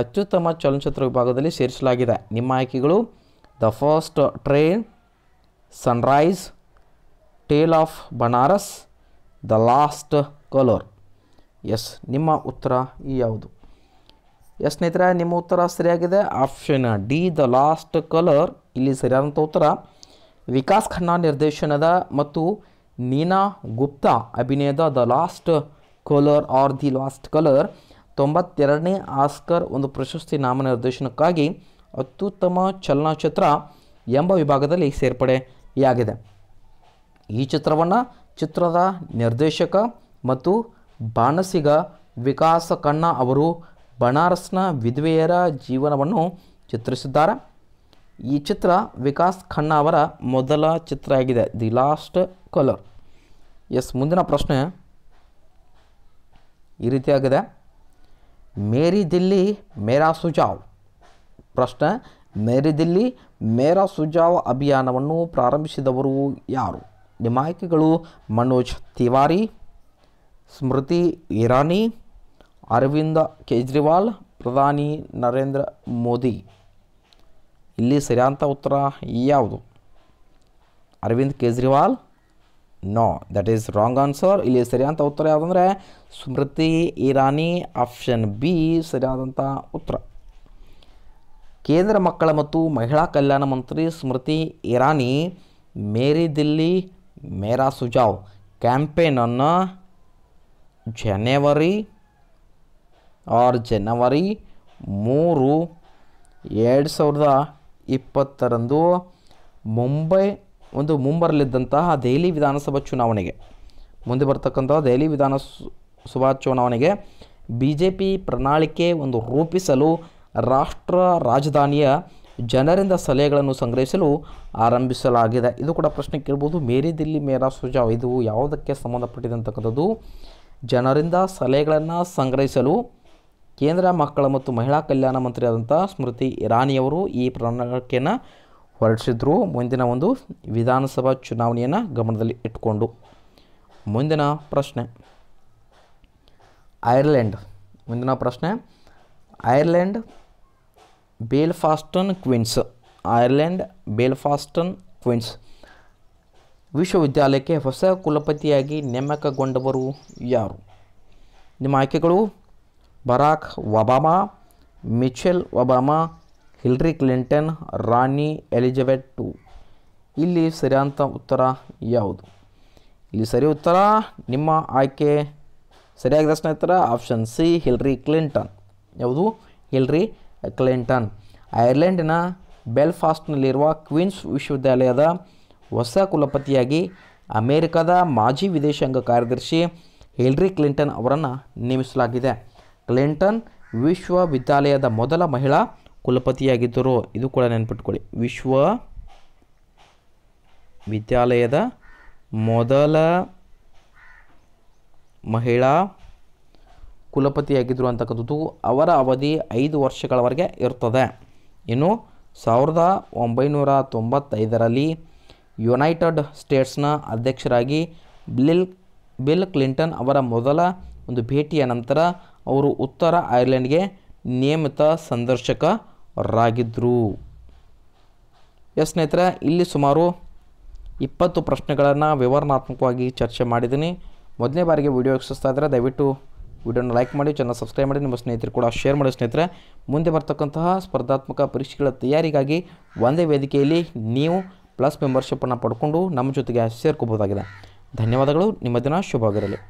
ಅತ್ಯುತ್ತಮ ಚಲನಚಿತ್ರ ವಿಭಾಗದಲ್ಲಿ ಸೇರಿಸಲಾಗಿದೆ ನಿಮ್ಮ ಆಯ್ಕೆಗಳು the first train, sunrise, tale of Banaras, the last color. Yes ನಿಮ್ಮ ಉತ್ತರ ಯಾವುದು ಎಸ್ ಸ್ನೇಹಿತರೆ ನಿಮ್ಮ ಉತ್ತರ ಸರಿಯಾಗಿದೆ option D the last colour ಇಲ್ಲಿ ಸರಿಯಾದಂಥ ಉತ್ತರ ವಿಕಾಸ್ ಖನ್ನಾ ನಿರ್ದೇಶನದ ಮತ್ತು ನೀನಾ ಗುಪ್ತಾ ಅಭಿನಯದ the last colour or the last colour ತೊಂಬತ್ತೆರಡನೇ ಆಸ್ಕರ್ ಒಂದು ಪ್ರಶಸ್ತಿ ನಾಮನಿರ್ದೇಶನಕ್ಕಾಗಿ ಅತ್ಯುತ್ತಮ ಚಲನಚಿತ್ರ ಎಂಬ ವಿಭಾಗದಲ್ಲಿ ಸೇರ್ಪಡೆಯಾಗಿದೆ ಈ ಚಿತ್ರವನ್ನು ಚಿತ್ರದ ನಿರ್ದೇಶಕ ಮತ್ತು ಬಾಣಸಿಗ ವಿಕಾಸ ಕಣ್ಣ ಅವರು ಬನಾರಸ್ನ ವಿಧವೆಯರ ಜೀವನವನ್ನು ಚಿತ್ರಿಸಿದ್ದಾರೆ ಈ ಚಿತ್ರ ವಿಕಾಸ್ ಖನ್ನ ಅವರ ಮೊದಲ ಚಿತ್ರ ಆಗಿದೆ ದಿ ಲಾಸ್ಟ್ ಕಲರ್ ಎಸ್ ಮುಂದಿನ ಪ್ರಶ್ನೆ ಈ ರೀತಿಯಾಗಿದೆ ಮೇರಿ ದಿಲ್ಲಿ ಮೇರಾ ಸುಜಾವ್ ಪ್ರಶ್ನೆ ಮೇರಿ ದಿಲ್ಲಿ ಮೇರಾ ಅಭಿಯಾನವನ್ನು ಪ್ರಾರಂಭಿಸಿದವರು ಯಾರು ನಿಮ್ಮ ಆಯ್ಕೆಗಳು ಮನೋಜ್ ತಿವಾರಿ ಸ್ಮೃತಿ ಇರಾನಿ ಅರವಿಂದ ಕೇಜ್ರಿವಾಲ್ ಪ್ರಧಾನಿ ನರೇಂದ್ರ ಮೋದಿ ಇಲ್ಲಿ ಸರಿಯಾದಂಥ ಉತ್ತರ ಯಾವುದು Arvind Kejriwal no that is wrong answer ಇಲ್ಲಿ ಸರಿಯಾದ ಉತ್ತರ ಯಾವುದಂದರೆ ಸ್ಮೃತಿ ಇರಾನಿ ಆಪ್ಷನ್ ಬಿ ಸರಿಯಾದಂಥ ಉತ್ತರ ಕೇಂದ್ರ ಮಕ್ಕಳ ಮತ್ತು ಮಹಿಳಾ ಕಲ್ಯಾಣ ಮಂತ್ರಿ ಸ್ಮೃತಿ ಇರಾನಿ ಮೇರಿ ದಿಲ್ಲಿ ಮೇರಾ ಸುಜಾವ್ ಕ್ಯಾಂಪೇನನ್ನು ಜನವರಿ ಆರ್ ಜನವರಿ ಮೂರು ಎರಡು ಸಾವಿರದ ಇಪ್ಪತ್ತರಂದು ಮುಂಬೈ ಒಂದು ಮುಂಬರಲಿದ್ದಂತಹ ದೆಹಲಿ ವಿಧಾನಸಭಾ ಚುನಾವಣೆಗೆ ಮುಂದೆ ಬರ್ತಕ್ಕಂತಹ ದೆಹಲಿ ವಿಧಾನಸಭಾ ಚುನಾವಣೆಗೆ ಬಿ ಜೆ ಪಿ ಪ್ರಣಾಳಿಕೆ ಒಂದು ರೂಪಿಸಲು ರಾಷ್ಟ್ರ ರಾಜಧಾನಿಯ ಜನರಿಂದ ಸಲಹೆಗಳನ್ನು ಸಂಗ್ರಹಿಸಲು ಆರಂಭಿಸಲಾಗಿದೆ ಇದು ಕೂಡ ಪ್ರಶ್ನೆ ಕೇಳ್ಬೋದು ಮೇರಿ ದಿಲ್ಲಿ ಮೇರಾ ಸುಜಾವ್ ಇದು ಯಾವುದಕ್ಕೆ ಸಂಬಂಧಪಟ್ಟಿದೆ ಜನರಿಂದ ಸಲಹೆಗಳನ್ನು ಸಂಗ್ರಹಿಸಲು ಕೇಂದ್ರ ಮಕ್ಕಳ ಮತ್ತು ಮಹಿಳಾ ಕಲ್ಯಾಣ ಮಂತ್ರಿಯಾದಂಥ ಸ್ಮೃತಿ ಇರಾನಿಯವರು ಈ ಪ್ರಣಾಳಿಕೆಯನ್ನು ಹೊರಡಿಸಿದ್ರು ಮುಂದಿನ ಒಂದು ವಿಧಾನಸಭಾ ಚುನಾವಣೆಯನ್ನು ಗಮನದಲ್ಲಿ ಇಟ್ಕೊಂಡು ಮುಂದಿನ ಪ್ರಶ್ನೆ ಐರ್ಲೆಂಡ್ ಮುಂದಿನ ಪ್ರಶ್ನೆ ಐರ್ಲೆಂಡ್ ಬೇಲ್ಫಾಸ್ಟನ್ ಕ್ವಿನ್ಸ್ ಐರ್ಲೆಂಡ್ ಬೇಲ್ಫಾಸ್ಟನ್ ಕ್ವಿನ್ಸ್ ವಿಶ್ವವಿದ್ಯಾಲಯಕ್ಕೆ ಹೊಸ ಕುಲಪತಿಯಾಗಿ ನೇಮಕಗೊಂಡವರು ಯಾರು ನಿಮ್ಮ ಆಯ್ಕೆಗಳು Barack Obama Michelle Obama Hillary Clinton ರಾಣಿ ಎಲಿಜಬೆತ್ ಟು ಇಲ್ಲಿ ಸರಿಯಾದಂಥ ಉತ್ತರ ಯಾವುದು ಇಲ್ಲಿ ಸರಿ ಉತ್ತರ ನಿಮ್ಮ ಆಯ್ಕೆ ಸರಿಯಾದ ಸ್ನೇಹಿತರ ಆಪ್ಷನ್ ಸಿ ಹಿಲ್ರಿ ಕ್ಲಿಂಟನ್ ಯಾವುದು ಹಿಲ್ರಿ ಕ್ಲಿಂಟನ್ ಐರ್ಲೆಂಡಿನ ಬೆಲ್ಫಾಸ್ಟ್ನಲ್ಲಿರುವ ಕ್ವೀನ್ಸ್ ವಿಶ್ವವಿದ್ಯಾಲಯದ ಹೊಸ ಕುಲಪತಿಯಾಗಿ ಅಮೆರಿಕದ ಮಾಜಿ ವಿದೇಶಾಂಗ ಕಾರ್ಯದರ್ಶಿ ಹಿಲ್ರಿ ಕ್ಲಿಂಟನ್ ಅವರನ್ನು ನೇಮಿಸಲಾಗಿದೆ ಕ್ಲಿಂಟನ್ ವಿಶ್ವವಿದ್ಯಾಲಯದ ಮೊದಲ ಮಹಿಳಾ ಕುಲಪತಿಯಾಗಿದ್ದರು ಇದು ಕೂಡ ನೆನ್ಪಿಟ್ಕೊಳ್ಳಿ ವಿಶ್ವ ವಿದ್ಯಾಲಯದ ಮೊದಲ ಮಹಿಳಾ ಕುಲಪತಿಯಾಗಿದ್ದರು ಅಂತಕ್ಕಂಥದ್ದು ಅವರ ಅವಧಿ ಐದು ವರ್ಷಗಳವರೆಗೆ ಇರ್ತದೆ ಇನ್ನು ಸಾವಿರದ ಒಂಬೈನೂರ ತೊಂಬತ್ತೈದರಲ್ಲಿ ಯುನೈಟೆಡ್ ಸ್ಟೇಟ್ಸ್ನ ಅಧ್ಯಕ್ಷರಾಗಿ ಬಿಲ್ ಬಿಲ್ ಕ್ಲಿಂಟನ್ ಅವರ ಮೊದಲ ಒಂದು ಭೇಟಿಯ ನಂತರ ಅವರು ಉತ್ತರ ಐರ್ಲೆಂಡ್ಗೆ ನಿಯಮಿತ ಸಂದರ್ಶಕರಾಗಿದ್ದರು ಎಸ್ ಸ್ನೇಹಿತರೆ ಇಲ್ಲಿ ಸುಮಾರು ಇಪ್ಪತ್ತು ಪ್ರಶ್ನೆಗಳನ್ನು ವಿವರಣಾತ್ಮಕವಾಗಿ ಚರ್ಚೆ ಮಾಡಿದ್ದೀನಿ ಮೊದಲನೇ ಬಾರಿಗೆ ವಿಡಿಯೋ ವೀಕ್ಷಿಸ್ತಾ ಇದ್ದರೆ ದಯವಿಟ್ಟು ವಿಡಿಯೋನ ಲೈಕ್ ಮಾಡಿ ಚಾನಲ್ ಸಬ್ಸ್ಕ್ರೈಬ್ ಮಾಡಿ ನಿಮ್ಮ ಸ್ನೇಹಿತರು ಕೂಡ ಶೇರ್ ಮಾಡಿ ಸ್ನೇಹಿತರೆ ಮುಂದೆ ಬರ್ತಕ್ಕಂತಹ ಸ್ಪರ್ಧಾತ್ಮಕ ಪರೀಕ್ಷೆಗಳ ತಯಾರಿಗಾಗಿ ಒಂದೇ ವೇದಿಕೆಯಲ್ಲಿ ನೀವು ಪ್ಲಸ್ ಮೆಂಬರ್ಶಿಪ್ಪನ್ನು ಪಡ್ಕೊಂಡು ನಮ್ಮ ಜೊತೆಗೆ ಸೇರ್ಕೋಬೋದಾಗಿದೆ ಧನ್ಯವಾದಗಳು ನಿಮ್ಮ ದಿನ ಶುಭವಾಗಿರಲಿ